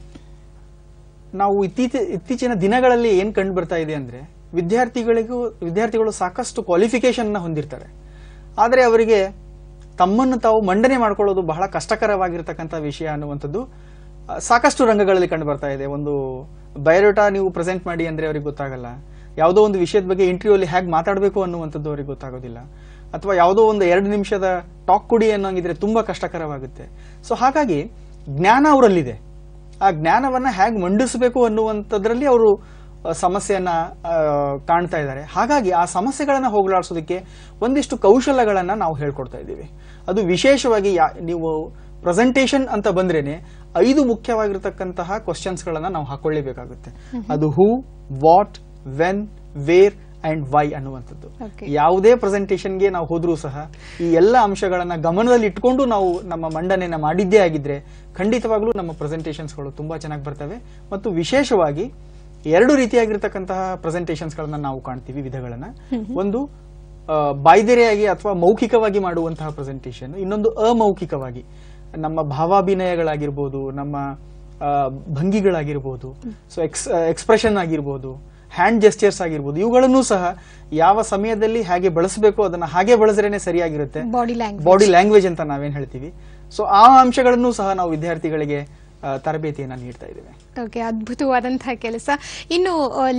ನಾವು ಇತ್ತೀಚೆ ಇತ್ತೀಚಿನ ದಿನಗಳಲ್ಲಿ ಏನು ಕಂಡು ಬರ್ತಾ ಇದೆ ಅಂದರೆ ವಿದ್ಯಾರ್ಥಿಗಳಿಗೂ ವಿದ್ಯಾರ್ಥಿಗಳು ಸಾಕಷ್ಟು ಕ್ವಾಲಿಫಿಕೇಷನ್ನ ಹೊಂದಿರ್ತಾರೆ ಆದರೆ ಅವರಿಗೆ ತಮ್ಮನ್ನು ತಾವು ಮಂಡನೆ ಮಾಡ್ಕೊಳ್ಳೋದು ಬಹಳ ಕಷ್ಟಕರವಾಗಿರ್ತಕ್ಕಂಥ ವಿಷಯ ಅನ್ನುವಂಥದ್ದು ಸಾಕಷ್ಟು ರಂಗಗಳಲ್ಲಿ ಕಂಡು ಬರ್ತಾ ಇದೆ ಒಂದು ಬಯೋಡೇಟಾ ನೀವು ಪ್ರೆಸೆಂಟ್ ಮಾಡಿ ಅಂದರೆ ಅವ್ರಿಗೆ ಗೊತ್ತಾಗಲ್ಲ ಯಾವುದೋ ಒಂದು ವಿಷಯದ ಬಗ್ಗೆ ಇಂಟರ್ವ್ಯೂ ಹೇಗೆ ಮಾತಾಡಬೇಕು ಅನ್ನುವಂಥದ್ದು ಅವ್ರಿಗೆ ಗೊತ್ತಾಗೋದಿಲ್ಲ ಅಥವಾ ಯಾವುದೋ ಒಂದು ಎರಡು ನಿಮಿಷದ ಟಾಕ್ ಕೊಡಿ ಅನ್ನೋಂಗಿದ್ರೆ ತುಂಬ ಕಷ್ಟಕರವಾಗುತ್ತೆ ಸೊ ಹಾಗಾಗಿ ಜ್ಞಾನ ಅವರಲ್ಲಿದೆ ಆ ಜ್ಞಾನವನ್ನ ಹೇಗೆ ಮಂಡಿಸಬೇಕು ಅನ್ನುವಂಥದ್ರಲ್ಲಿ ಅವರು ಸಮಸ್ಯೆಯನ್ನ ಕಾಣ್ತಾ ಇದ್ದಾರೆ ಹಾಗಾಗಿ ಆ ಸಮಸ್ಯೆಗಳನ್ನು ಹೋಗಲಾಡಿಸೋದಕ್ಕೆ ಒಂದಿಷ್ಟು ಕೌಶಲಗಳನ್ನು ನಾವು ಹೇಳ್ಕೊಡ್ತಾ ಇದ್ದೀವಿ ಅದು ವಿಶೇಷವಾಗಿ ಯಾ ನೀವು ಪ್ರೆಸೆಂಟೇಷನ್ ಅಂತ ಬಂದ್ರೇನೆ ಐದು ಮುಖ್ಯವಾಗಿರತಕ್ಕಂತಹ ಗಳನ್ನ ನಾವು ಹಾಕೊಳ್ಳೇಬೇಕಾಗುತ್ತೆ ಅದು who what when where and why ಅನ್ನುವಂಥದ್ದು ಯಾವುದೇ ಪ್ರೆಸೆಂಟೇಷನ್ಗೆ ನಾವು ಹೋದ್ರೂ ಸಹ ಈ ಎಲ್ಲ ಅಂಶಗಳನ್ನ ಗಮನದಲ್ಲಿ ಇಟ್ಕೊಂಡು ನಾವು ನಮ್ಮ ಮಂಡನೆಯನ್ನ ಮಾಡಿದ್ದೇ ಆಗಿದ್ರೆ ಖಂಡಿತವಾಗ್ಲೂ ನಮ್ಮ ಪ್ರೆಸೆಂಟೇಷನ್ಸ್ಗಳು ತುಂಬಾ ಚೆನ್ನಾಗಿ ಬರ್ತವೆ ಮತ್ತು ವಿಶೇಷವಾಗಿ ಎರಡು ರೀತಿಯಾಗಿರ್ತಕ್ಕಂತಹ ಪ್ರೆಸೆಂಟೇಷನ್ಸ್ಗಳನ್ನ ನಾವು ಕಾಣ್ತೀವಿ ವಿಧಗಳನ್ನ ಒಂದು ಬಾಯ್ದೆರೆಯಾಗಿ ಅಥವಾ ಮೌಖಿಕವಾಗಿ ಮಾಡುವಂತಹ ಪ್ರೆಸೆಂಟೇಷನ್ ಇನ್ನೊಂದು ಅಮೌಖಿಕವಾಗಿ ನಮ್ಮ ಭಾವಾಭಿನಯಗಳಾಗಿರ್ಬೋದು ನಮ್ಮ ಭಂಗಿಗಳಾಗಿರ್ಬೋದು ಸೊ ಎಕ್ಸ್ ಎಕ್ಸ್ಪ್ರೆಷನ್ ಆಗಿರ್ಬೋದು ಹ್ಯಾಂಡ್ ಜೆಸ್ಟರ್ಸ್ ಆಗಿರ್ಬೋದು ಇವುಗಳನ್ನು ಸಹ ಯಾವ ಸಮಯದಲ್ಲಿ ಹಾಗೆ ಬಳಸಬೇಕು ಅದನ್ನ ಹಾಗೆ ಬಳಸ್ರೇನೆ ಸರಿಯಾಗಿರುತ್ತೆ ಬಾಡಿ ಲ್ಯಾಂಗ್ವೇಜ್ ಅಂತ ನಾವೇನು ಹೇಳ್ತೀವಿ ಸೊ ಆ ಅಂಶಗಳನ್ನು ಸಹ ನಾವು ವಿದ್ಯಾರ್ಥಿಗಳಿಗೆ ತರಬೇತಿಯನ್ನು ನೀಡ್ತಾ ಇದ್ದೇವೆ ಓಕೆ ಅದ್ಭುತವಾದಂತಹ ಕೆಲಸ ಇನ್ನು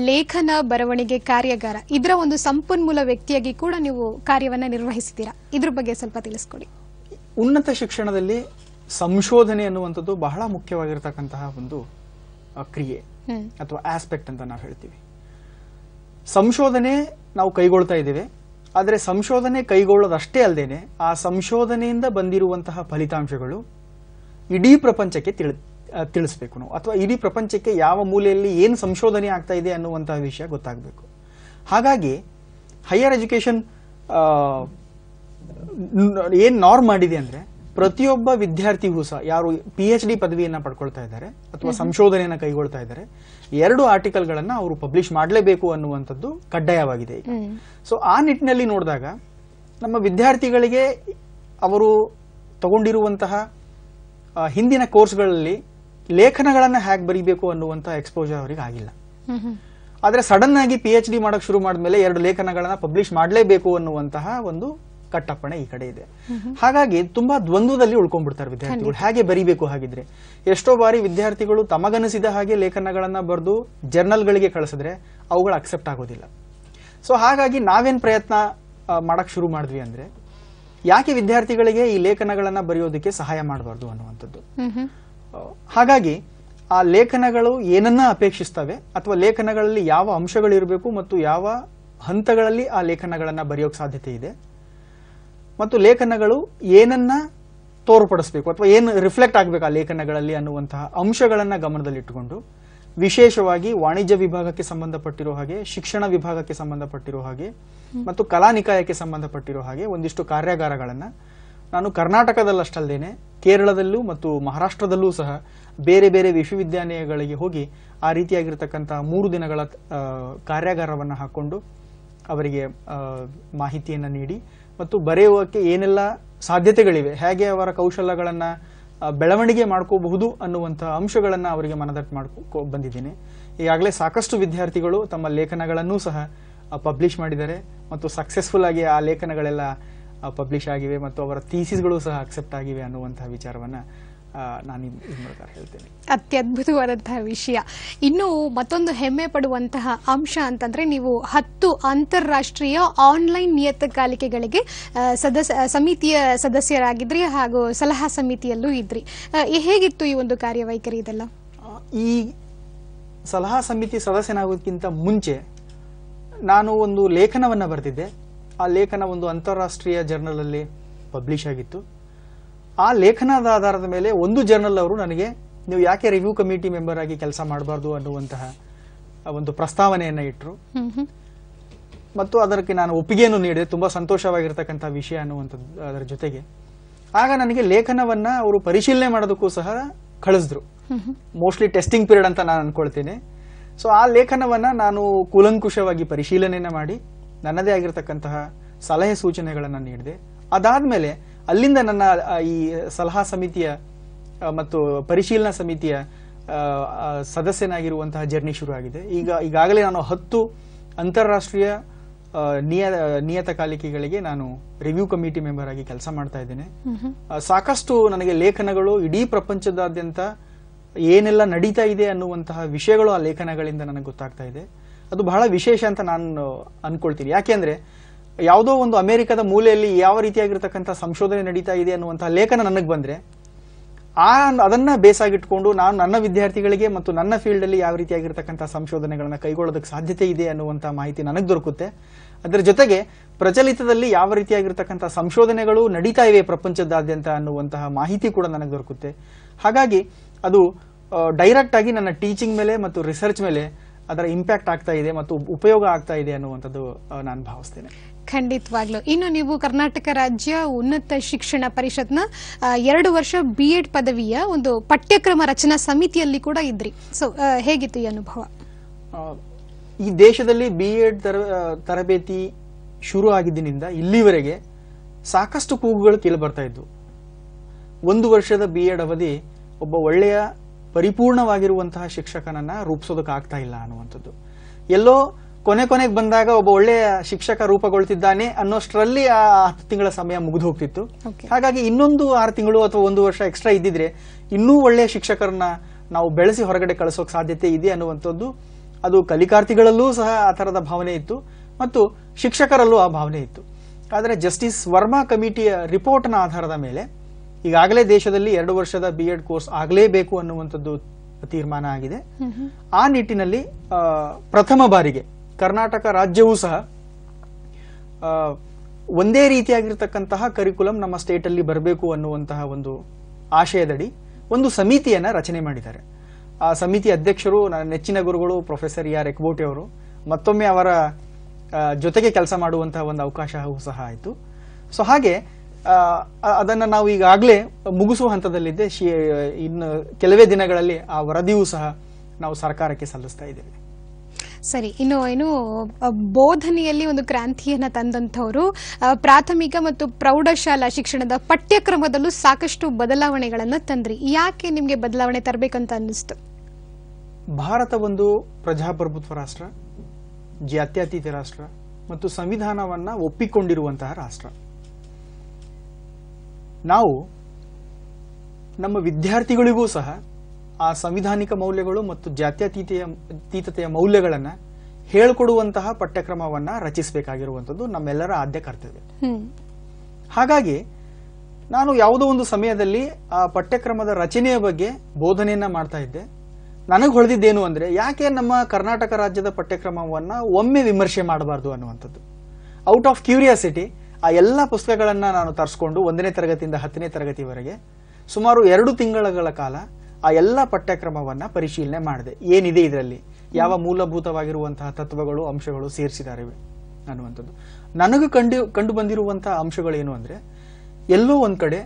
ಲೇಖನ ಬರವಣಿಗೆ ಕಾರ್ಯಾಗಾರ ಇದರ ಒಂದು ಸಂಪನ್ಮೂಲ ವ್ಯಕ್ತಿಯಾಗಿ ಕೂಡ ನೀವು ಕಾರ್ಯವನ್ನು ನಿರ್ವಹಿಸ್ತೀರಾ ಇದ್ರ ಬಗ್ಗೆ ಸ್ವಲ್ಪ ತಿಳಿಸ್ಕೊಡಿ ಉನ್ನತ ಶಿಕ್ಷಣದಲ್ಲಿ ಸಂಶೋಧನೆ ಅನ್ನುವಂಥದ್ದು ಬಹಳ ಮುಖ್ಯವಾಗಿರತಕ್ಕಂತಹ ಒಂದು ಕ್ರಿಯೆ ಅಥವಾ ಆಸ್ಪೆಕ್ಟ್ ಅಂತ ನಾವು ಹೇಳ್ತೀವಿ ಸಂಶೋಧನೆ ನಾವು ಕೈಗೊಳ್ತಾ ಇದ್ದೇವೆ ಆದರೆ ಸಂಶೋಧನೆ ಕೈಗೊಳ್ಳೋದಷ್ಟೇ ಅಲ್ಲದೇನೆ ಆ ಸಂಶೋಧನೆಯಿಂದ ಬಂದಿರುವಂತಹ ಫಲಿತಾಂಶಗಳು ಇಡೀ ಪ್ರಪಂಚಕ್ಕೆ ತಿಳಿ ತಿಳಿಸ್ಬೇಕು ನಾವು ಅಥವಾ ಇಡೀ ಪ್ರಪಂಚಕ್ಕೆ ಯಾವ ಮೂಲೆಯಲ್ಲಿ ಏನು ಸಂಶೋಧನೆ ಆಗ್ತಾ ಇದೆ ಅನ್ನುವಂತಹ ವಿಷಯ ಗೊತ್ತಾಗಬೇಕು ಹಾಗಾಗಿ ಹೈಯರ್ ಎಜುಕೇಷನ್ ಏನು ನಾರ್ಮ್ ಮಾಡಿದೆ ಅಂದರೆ ಪ್ರತಿಯೊಬ್ಬ ವಿದ್ಯಾರ್ಥಿಗೂ ಸಹ ಯಾರು ಪಿ ಎಚ್ ಡಿ ಪದವಿಯನ್ನು ಪಡ್ಕೊಳ್ತಾ ಇದ್ದಾರೆ ಅಥವಾ ಸಂಶೋಧನೆಯನ್ನು ಕೈಗೊಳ್ತಾ ಇದ್ದಾರೆ ಎರಡು ಆರ್ಟಿಕಲ್ಗಳನ್ನು ಅವರು ಪಬ್ಲಿಷ್ ಮಾಡಲೇಬೇಕು ಅನ್ನುವಂಥದ್ದು ಕಡ್ಡಾಯವಾಗಿದೆ ಈಗ ಸೊ ಆ ನಿಟ್ಟಿನಲ್ಲಿ ನೋಡಿದಾಗ ನಮ್ಮ ವಿದ್ಯಾರ್ಥಿಗಳಿಗೆ ಅವರು ತಗೊಂಡಿರುವಂತಹ ಹಿಂದಿನ ಕೋರ್ಸ್ಗಳಲ್ಲಿ ಲೇಖನಗಳನ್ನ ಹ್ಯಾಕ್ ಬರೀಬೇಕು ಅನ್ನುವಂತಹ ಎಕ್ಸ್ಪೋಜರ್ ಅವರಿಗೆ ಆಗಿಲ್ಲ ಆದರೆ ಸಡನ್ ಆಗಿ ಪಿ ಎಚ್ ಡಿ ಮಾಡಕ್ ಶುರು ಮಾಡಿದ್ಮೇಲೆ ಎರಡು ಲೇಖನಗಳನ್ನ ಪಬ್ಲಿಷ್ ಮಾಡಲೇಬೇಕು ಅನ್ನುವಂತಹ ಒಂದು ಕಟ್ಟಪ್ಪಣೆ ಈ ಕಡೆ ಇದೆ ಹಾಗಾಗಿ ತುಂಬಾ ದ್ವಂದ್ವದಲ್ಲಿ ಉಳ್ಕೊಂಡ್ಬಿಡ್ತಾರೆ ವಿದ್ಯಾರ್ಥಿಗಳು ಹೇಗೆ ಬರೀಬೇಕು ಹಾಗಿದ್ರೆ ಎಷ್ಟೋ ಬಾರಿ ವಿದ್ಯಾರ್ಥಿಗಳು ತಮಗನಿಸಿದ ಹಾಗೆ ಲೇಖನಗಳನ್ನ ಬರೆದು ಜರ್ನಲ್ಗಳಿಗೆ ಕಳಿಸಿದ್ರೆ ಅವುಗಳು ಅಕ್ಸೆಪ್ಟ್ ಆಗೋದಿಲ್ಲ ಸೊ ಹಾಗಾಗಿ ನಾವೇನ್ ಪ್ರಯತ್ನ ಮಾಡಕ್ ಶುರು ಮಾಡಿದ್ವಿ ಅಂದ್ರೆ ಯಾಕೆ ವಿದ್ಯಾರ್ಥಿಗಳಿಗೆ ಈ ಲೇಖನಗಳನ್ನ ಬರೆಯೋದಕ್ಕೆ ಸಹಾಯ ಮಾಡಬಾರ್ದು ಅನ್ನುವಂಥದ್ದು ಹಾಗಾಗಿ ಆ ಲೇಖನಗಳು ಏನನ್ನ ಅಪೇಕ್ಷಿಸ್ತವೆ ಅಥವಾ ಲೇಖನಗಳಲ್ಲಿ ಯಾವ ಅಂಶಗಳಿರಬೇಕು ಮತ್ತು ಯಾವ ಹಂತಗಳಲ್ಲಿ ಆ ಲೇಖನಗಳನ್ನ ಬರೆಯೋಕ್ ಸಾಧ್ಯತೆ ಇದೆ ಮತ್ತು ಲೇಖನಗಳು ಏನನ್ನ ತೋರ್ಪಡಿಸಬೇಕು ಅಥವಾ ಏನು ರಿಫ್ಲೆಕ್ಟ್ ಆಗಬೇಕು ಆ ಲೇಖನಗಳಲ್ಲಿ ಅನ್ನುವಂತಹ ಅಂಶಗಳನ್ನು ಗಮನದಲ್ಲಿಟ್ಟುಕೊಂಡು ವಿಶೇಷವಾಗಿ ವಾಣಿಜ್ಯ ವಿಭಾಗಕ್ಕೆ ಸಂಬಂಧಪಟ್ಟಿರೋ ಹಾಗೆ ಶಿಕ್ಷಣ ವಿಭಾಗಕ್ಕೆ ಸಂಬಂಧಪಟ್ಟಿರೋ ಹಾಗೆ ಮತ್ತು ಕಲಾ ನಿಕಾಯಕ್ಕೆ ಸಂಬಂಧಪಟ್ಟಿರೋ ಹಾಗೆ ಒಂದಿಷ್ಟು ಕಾರ್ಯಾಗಾರಗಳನ್ನು ನಾನು ಕರ್ನಾಟಕದಲ್ಲಷ್ಟಲ್ದೇನೆ ಕೇರಳದಲ್ಲೂ ಮತ್ತು ಮಹಾರಾಷ್ಟ್ರದಲ್ಲೂ ಸಹ ಬೇರೆ ಬೇರೆ ವಿಶ್ವವಿದ್ಯಾಲಯಗಳಿಗೆ ಹೋಗಿ ಆ ರೀತಿಯಾಗಿರ್ತಕ್ಕಂಥ ಮೂರು ದಿನಗಳ ಕಾರ್ಯಾಗಾರವನ್ನು ಹಾಕೊಂಡು ಅವರಿಗೆ ಮಾಹಿತಿಯನ್ನು ನೀಡಿ ಮತ್ತು ಬರೆಯುವಕ್ಕೆ ಏನೆಲ್ಲ ಸಾಧ್ಯತೆಗಳಿವೆ ಹೇಗೆ ಅವರ ಕೌಶಲಗಳನ್ನು ಬೆಳವಣಿಗೆ ಮಾಡ್ಕೋಬಹುದು ಅನ್ನುವಂಥ ಅಂಶಗಳನ್ನು ಅವರಿಗೆ ಮನದಟ್ಟು ಮಾಡ್ಕೊ ಬಂದಿದ್ದೀನಿ ಈಗಾಗಲೇ ಸಾಕಷ್ಟು ವಿದ್ಯಾರ್ಥಿಗಳು ತಮ್ಮ ಲೇಖನಗಳನ್ನೂ ಸಹ ಪಬ್ಲಿಷ್ ಮಾಡಿದ್ದಾರೆ ಮತ್ತು ಸಕ್ಸಸ್ಫುಲ್ ಆಗಿ ಆ ಲೇಖನಗಳೆಲ್ಲ ಪಬ್ಲಿಷ್ ಆಗಿವೆ ಮತ್ತು ಅವರ ಥೀಸಿಸ್ಗಳು ಸಹ ಅಕ್ಸೆಪ್ಟ್ ಆಗಿವೆ ಅನ್ನುವಂಥ ವಿಚಾರವನ್ನು ನಾನು ಮೂಲಕ ಅತ್ಯದ್ಭುತವಾದಂತಹ ವಿಷಯ ಇನ್ನು ಮತ್ತೊಂದು ಹೆಮ್ಮೆ ಪಡುವಂತಹ ಅಂಶ ಅಂತಂದ್ರೆ ನೀವು ಹತ್ತು ಅಂತಾರಾಷ್ಟ್ರೀಯ ಆನ್ಲೈನ್ ನಿಯತಕಾಲಿಕೆಗಳಿಗೆ ಸದಸ್ಯ ಸಮಿತಿಯ ಸದಸ್ಯರಾಗಿದ್ರಿ ಹಾಗೂ ಸಲಹಾ ಸಮಿತಿಯಲ್ಲೂ ಇದ್ರಿ ಹೇಗಿತ್ತು ಈ ಒಂದು ಕಾರ್ಯವೈಖರಿ ಇದೆಲ್ಲ ಈ ಸಲಹಾ ಸಮಿತಿ ಸದಸ್ಯನಾಗೋದಕ್ಕಿಂತ ಮುಂಚೆ ನಾನು ಒಂದು ಲೇಖನವನ್ನು ಬರೆದಿದ್ದೆ ಆ ಲೇಖನ ಒಂದು ಅಂತಾರಾಷ್ಟ್ರೀಯ ಜರ್ನಲಲ್ಲಿ ಪಬ್ಲಿಷ್ ಆಗಿತ್ತು ಆ ಲೇಖನದ ಆಧಾರದ ಮೇಲೆ ಒಂದು ಜರ್ನಲ್ ಅವರು ನನಗೆ ನೀವು ಯಾಕೆ ರಿವ್ಯೂ ಕಮಿಟಿ ಮೆಂಬರ್ ಆಗಿ ಕೆಲಸ ಮಾಡಬಾರ್ದು ಅನ್ನುವಂತಹ ಒಂದು ಪ್ರಸ್ತಾವನೆಯನ್ನು ಇಟ್ಟರು ಮತ್ತು ಅದಕ್ಕೆ ನಾನು ಒಪ್ಪಿಗೆಯನ್ನು ನೀಡಿದೆ ತುಂಬಾ ಸಂತೋಷವಾಗಿರ್ತಕ್ಕಂಥ ವಿಷಯ ಅನ್ನುವಂಥದ್ದು ಅದರ ಜೊತೆಗೆ ಆಗ ನನಗೆ ಲೇಖನವನ್ನ ಅವರು ಪರಿಶೀಲನೆ ಮಾಡೋದಕ್ಕೂ ಸಹ ಕಳಿಸಿದ್ರು ಮೋಸ್ಟ್ಲಿ ಟೆಸ್ಟಿಂಗ್ ಪೀರಿಯಡ್ ಅಂತ ನಾನು ಅನ್ಕೊಳ್ತೀನಿ ಸೊ ಆ ಲೇಖನವನ್ನ ನಾನು ಕೂಲಂಕುಷವಾಗಿ ಪರಿಶೀಲನೆಯನ್ನ ಮಾಡಿ ನನ್ನದೇ ಆಗಿರತಕ್ಕಂತಹ ಸಲಹೆ ಸೂಚನೆಗಳನ್ನು ನೀಡಿದೆ ಅದಾದ್ಮೇಲೆ ಅಲ್ಲಿಂದ ನನ್ನ ಈ ಸಲಹಾ ಸಮಿತಿಯ ಮತ್ತು ಪರಿಶೀಲನಾ ಸಮಿತಿಯ ಸದಸ್ಯನಾಗಿರುವಂತಹ ಜರ್ನಿ ಶುರು ಆಗಿದೆ ಈಗ ಈಗಾಗಲೇ ನಾನು ಹತ್ತು ಅಂತಾರಾಷ್ಟ್ರೀಯ ನಿಯ ನಿಯತಕಾಲಿಕೆಗಳಿಗೆ ನಾನು ರಿವ್ಯೂ ಕಮಿಟಿ ಮೆಂಬರ್ ಆಗಿ ಕೆಲಸ ಮಾಡ್ತಾ ಇದ್ದೇನೆ ಸಾಕಷ್ಟು ನನಗೆ ಲೇಖನಗಳು ಇಡೀ ಪ್ರಪಂಚದಾದ್ಯಂತ ಏನೆಲ್ಲ ನಡೀತಾ ಇದೆ ಅನ್ನುವಂತಹ ವಿಷಯಗಳು ಆ ಲೇಖನಗಳಿಂದ ನನಗೆ ಗೊತ್ತಾಗ್ತಾ ಇದೆ ಅದು ಬಹಳ ವಿಶೇಷ ಅಂತ ನಾನು ಅನ್ಕೊಳ್ತೀನಿ ಯಾಕೆಂದ್ರೆ ಯಾವುದೋ ಒಂದು ಅಮೆರಿಕದ ಮೂಲೆಯಲ್ಲಿ ಯಾವ ರೀತಿಯಾಗಿರ್ತಕ್ಕಂಥ ಸಂಶೋಧನೆ ನಡೀತಾ ಇದೆ ಅನ್ನುವಂಥ ಲೇಖನ ನನಗೆ ಬಂದರೆ ಆ ಅದನ್ನ ಬೇಸಾಗಿಟ್ಕೊಂಡು ನಾನು ನನ್ನ ವಿದ್ಯಾರ್ಥಿಗಳಿಗೆ ಮತ್ತು ನನ್ನ ಫೀಲ್ಡಲ್ಲಿ ಯಾವ ರೀತಿಯಾಗಿರ್ತಕ್ಕಂಥ ಸಂಶೋಧನೆಗಳನ್ನು ಕೈಗೊಳ್ಳೋದಕ್ಕೆ ಸಾಧ್ಯತೆ ಇದೆ ಅನ್ನುವಂಥ ಮಾಹಿತಿ ನನಗೆ ದೊರಕುತ್ತೆ ಅದರ ಜೊತೆಗೆ ಪ್ರಚಲಿತದಲ್ಲಿ ಯಾವ ರೀತಿಯಾಗಿರ್ತಕ್ಕಂಥ ಸಂಶೋಧನೆಗಳು ನಡೀತಾ ಇವೆ ಪ್ರಪಂಚದಾದ್ಯಂತ ಅನ್ನುವಂತಹ ಮಾಹಿತಿ ಕೂಡ ನನಗೆ ದೊರಕುತ್ತೆ ಹಾಗಾಗಿ ಅದು ಡೈರೆಕ್ಟ್ ಆಗಿ ನನ್ನ ಟೀಚಿಂಗ್ ಮೇಲೆ ಮತ್ತು ರಿಸರ್ಚ್ ಮೇಲೆ ಅದರ ಇಂಪ್ಯಾಕ್ಟ್ ಆಗ್ತಾ ಇದೆ ಮತ್ತು ಉಪಯೋಗ ಆಗ್ತಾ ಇದೆ ಅನ್ನುವಂಥದ್ದು ನಾನು ಭಾವಿಸ್ತೇನೆ ಖಂಡಿತವಾಗ್ಲು ಇನ್ನು ನೀವು ಕರ್ನಾಟಕ ರಾಜ್ಯ ಉನ್ನತ ಶಿಕ್ಷಣ ಪರಿಷತ್ನ ಎರಡು ವರ್ಷ ಬಿ ಎಡ್ ಪದವಿಯ ಒಂದು ಪಠ್ಯಕ್ರಮ ರಚನಾ ಸಮಿತಿಯಲ್ಲಿ ಕೂಡ ಇದ್ರಿ ಸೊ ಹೇಗಿತ್ತು ಈ ಅನುಭವ ಈ ದೇಶದಲ್ಲಿ ಬಿ ಎಡ್ ತರಬೇತಿ ಶುರು ಆಗಿದ್ದಿನಿಂದ ಇಲ್ಲಿವರೆಗೆ ಸಾಕಷ್ಟು ಕೂಗುಗಳು ತಿಳಿಬರ್ತಾ ಬರ್ತಾ ಇದ್ವು ಒಂದು ವರ್ಷದ ಬಿ ಎಡ್ ಅವಧಿ ಒಬ್ಬ ಒಳ್ಳೆಯ ಪರಿಪೂರ್ಣವಾಗಿರುವಂತಹ ಶಿಕ್ಷಕನನ್ನ ರೂಪಿಸೋದಕ್ಕಾಗ್ತಾ ಇಲ್ಲ ಅನ್ನುವಂಥದ್ದು ಎಲ್ಲೋ ಕೊನೆ ಕೊನೆಗೆ ಬಂದಾಗ ಒಬ್ಬ ಒಳ್ಳೆಯ ಶಿಕ್ಷಕ ರೂಪಗೊಳ್ತಿದ್ದಾನೆ ಅನ್ನೋಷ್ಟರಲ್ಲಿ ಆ ಹತ್ತು ತಿಂಗಳ ಸಮಯ ಮುಗಿದು ಹೋಗ್ತಿತ್ತು ಹಾಗಾಗಿ ಇನ್ನೊಂದು ಆರು ತಿಂಗಳು ಅಥವಾ ಒಂದು ವರ್ಷ ಎಕ್ಸ್ಟ್ರಾ ಇದ್ದಿದ್ರೆ ಇನ್ನೂ ಒಳ್ಳೆಯ ಶಿಕ್ಷಕರನ್ನ ನಾವು ಬೆಳೆಸಿ ಹೊರಗಡೆ ಕಳಿಸೋಕೆ ಸಾಧ್ಯತೆ ಇದೆ ಅನ್ನುವಂಥದ್ದು ಅದು ಕಲಿಕಾರ್ಥಿಗಳಲ್ಲೂ ಸಹ ಆ ಥರದ ಭಾವನೆ ಇತ್ತು ಮತ್ತು ಶಿಕ್ಷಕರಲ್ಲೂ ಆ ಭಾವನೆ ಇತ್ತು ಆದರೆ ಜಸ್ಟಿಸ್ ವರ್ಮಾ ಕಮಿಟಿಯ ರಿಪೋರ್ಟ್ನ ಆಧಾರದ ಮೇಲೆ ಈಗಾಗಲೇ ದೇಶದಲ್ಲಿ ಎರಡು ವರ್ಷದ ಬಿ ಎಡ್ ಕೋರ್ಸ್ ಆಗಲೇಬೇಕು ಅನ್ನುವಂಥದ್ದು ತೀರ್ಮಾನ ಆಗಿದೆ ಆ ನಿಟ್ಟಿನಲ್ಲಿ ಪ್ರಥಮ ಬಾರಿಗೆ ಕರ್ನಾಟಕ ರಾಜ್ಯವೂ ಸಹ ಒಂದೇ ರೀತಿಯಾಗಿರ್ತಕ್ಕಂತಹ ಕರಿಕುಲಂ ನಮ್ಮ ಸ್ಟೇಟಲ್ಲಿ ಬರಬೇಕು ಅನ್ನುವಂತಹ ಒಂದು ಆಶಯದಡಿ ಒಂದು ಸಮಿತಿಯನ್ನು ರಚನೆ ಮಾಡಿದ್ದಾರೆ ಆ ಸಮಿತಿ ಅಧ್ಯಕ್ಷರು ನನ್ನ ನೆಚ್ಚಿನ ಗುರುಗಳು ಪ್ರೊಫೆಸರ್ ಆರ್ ಎಕ್ಬೋಟೆ ಅವರು ಮತ್ತೊಮ್ಮೆ ಅವರ ಜೊತೆಗೆ ಕೆಲಸ ಮಾಡುವಂತಹ ಒಂದು ಅವಕಾಶವೂ ಸಹ ಆಯಿತು ಸೊ ಹಾಗೆ ಅದನ್ನು ನಾವು ಈಗಾಗಲೇ ಮುಗಿಸುವ ಹಂತದಲ್ಲಿದ್ದೆ ಶಿ ಇನ್ನು ಕೆಲವೇ ದಿನಗಳಲ್ಲಿ ಆ ವರದಿಯೂ ಸಹ ನಾವು ಸರ್ಕಾರಕ್ಕೆ ಸಲ್ಲಿಸ್ತಾ ಇದ್ದೇವೆ ಸರಿ ಇನ್ನು ಏನು ಬೋಧನೆಯಲ್ಲಿ ಒಂದು ಕ್ರಾಂತಿಯನ್ನು ತಂದಂಥವರು ಪ್ರಾಥಮಿಕ ಮತ್ತು ಪ್ರೌಢಶಾಲಾ ಶಿಕ್ಷಣದ ಪಠ್ಯಕ್ರಮದಲ್ಲೂ ಸಾಕಷ್ಟು ಬದಲಾವಣೆಗಳನ್ನು ತಂದ್ರಿ ಯಾಕೆ ನಿಮಗೆ ಬದಲಾವಣೆ ತರಬೇಕಂತ ಅನ್ನಿಸ್ತು ಭಾರತ ಒಂದು ಪ್ರಜಾಪ್ರಭುತ್ವ ರಾಷ್ಟ್ರ ಜಾತ್ಯತೀತ ರಾಷ್ಟ್ರ ಮತ್ತು ಸಂವಿಧಾನವನ್ನು ಒಪ್ಪಿಕೊಂಡಿರುವಂತಹ ರಾಷ್ಟ್ರ ನಾವು ನಮ್ಮ ವಿದ್ಯಾರ್ಥಿಗಳಿಗೂ ಸಹ ಆ ಸಂವಿಧಾನಿಕ ಮೌಲ್ಯಗಳು ಮತ್ತು ಜಾತ್ಯತೀತೆಯ ತೀತತೆಯ ಮೌಲ್ಯಗಳನ್ನು ಹೇಳ್ಕೊಡುವಂತಹ ಪಠ್ಯಕ್ರಮವನ್ನ ರಚಿಸಬೇಕಾಗಿರುವಂಥದ್ದು ನಮ್ಮೆಲ್ಲರ ಆದ್ಯ ಕರ್ತವ್ಯ ಹಾಗಾಗಿ ನಾನು ಯಾವುದೋ ಒಂದು ಸಮಯದಲ್ಲಿ ಆ ಪಠ್ಯಕ್ರಮದ ರಚನೆಯ ಬಗ್ಗೆ ಬೋಧನೆಯನ್ನ ಮಾಡ್ತಾ ಇದ್ದೆ ನನಗೆ ಹೊಳೆದಿದ್ದೇನು ಅಂದ್ರೆ ಯಾಕೆ ನಮ್ಮ ಕರ್ನಾಟಕ ರಾಜ್ಯದ ಪಠ್ಯಕ್ರಮವನ್ನ ಒಮ್ಮೆ ವಿಮರ್ಶೆ ಮಾಡಬಾರ್ದು ಅನ್ನುವಂಥದ್ದು ಔಟ್ ಆಫ್ ಕ್ಯೂರಿಯಾಸಿಟಿ ಆ ಎಲ್ಲ ಪುಸ್ತಕಗಳನ್ನ ನಾನು ತರಿಸ್ಕೊಂಡು ಒಂದನೇ ತರಗತಿಯಿಂದ ಹತ್ತನೇ ತರಗತಿವರೆಗೆ ಸುಮಾರು ಎರಡು ತಿಂಗಳ ಕಾಲ ಆ ಎಲ್ಲ ಪಠ್ಯಕ್ರಮವನ್ನ ಪರಿಶೀಲನೆ ಮಾಡಿದೆ ಏನಿದೆ ಇದರಲ್ಲಿ ಯಾವ ಮೂಲಭೂತವಾಗಿರುವಂತಹ ತತ್ವಗಳು ಅಂಶಗಳು ಸೇರಿಸಿದ್ದಾರೆ ಅನ್ನುವಂಥದ್ದು ನನಗೆ ಕಂಡು ಕಂಡು ಬಂದಿರುವಂತಹ ಅಂಶಗಳೇನು ಅಂದ್ರೆ ಎಲ್ಲೋ ಒಂದ್ ಕಡೆ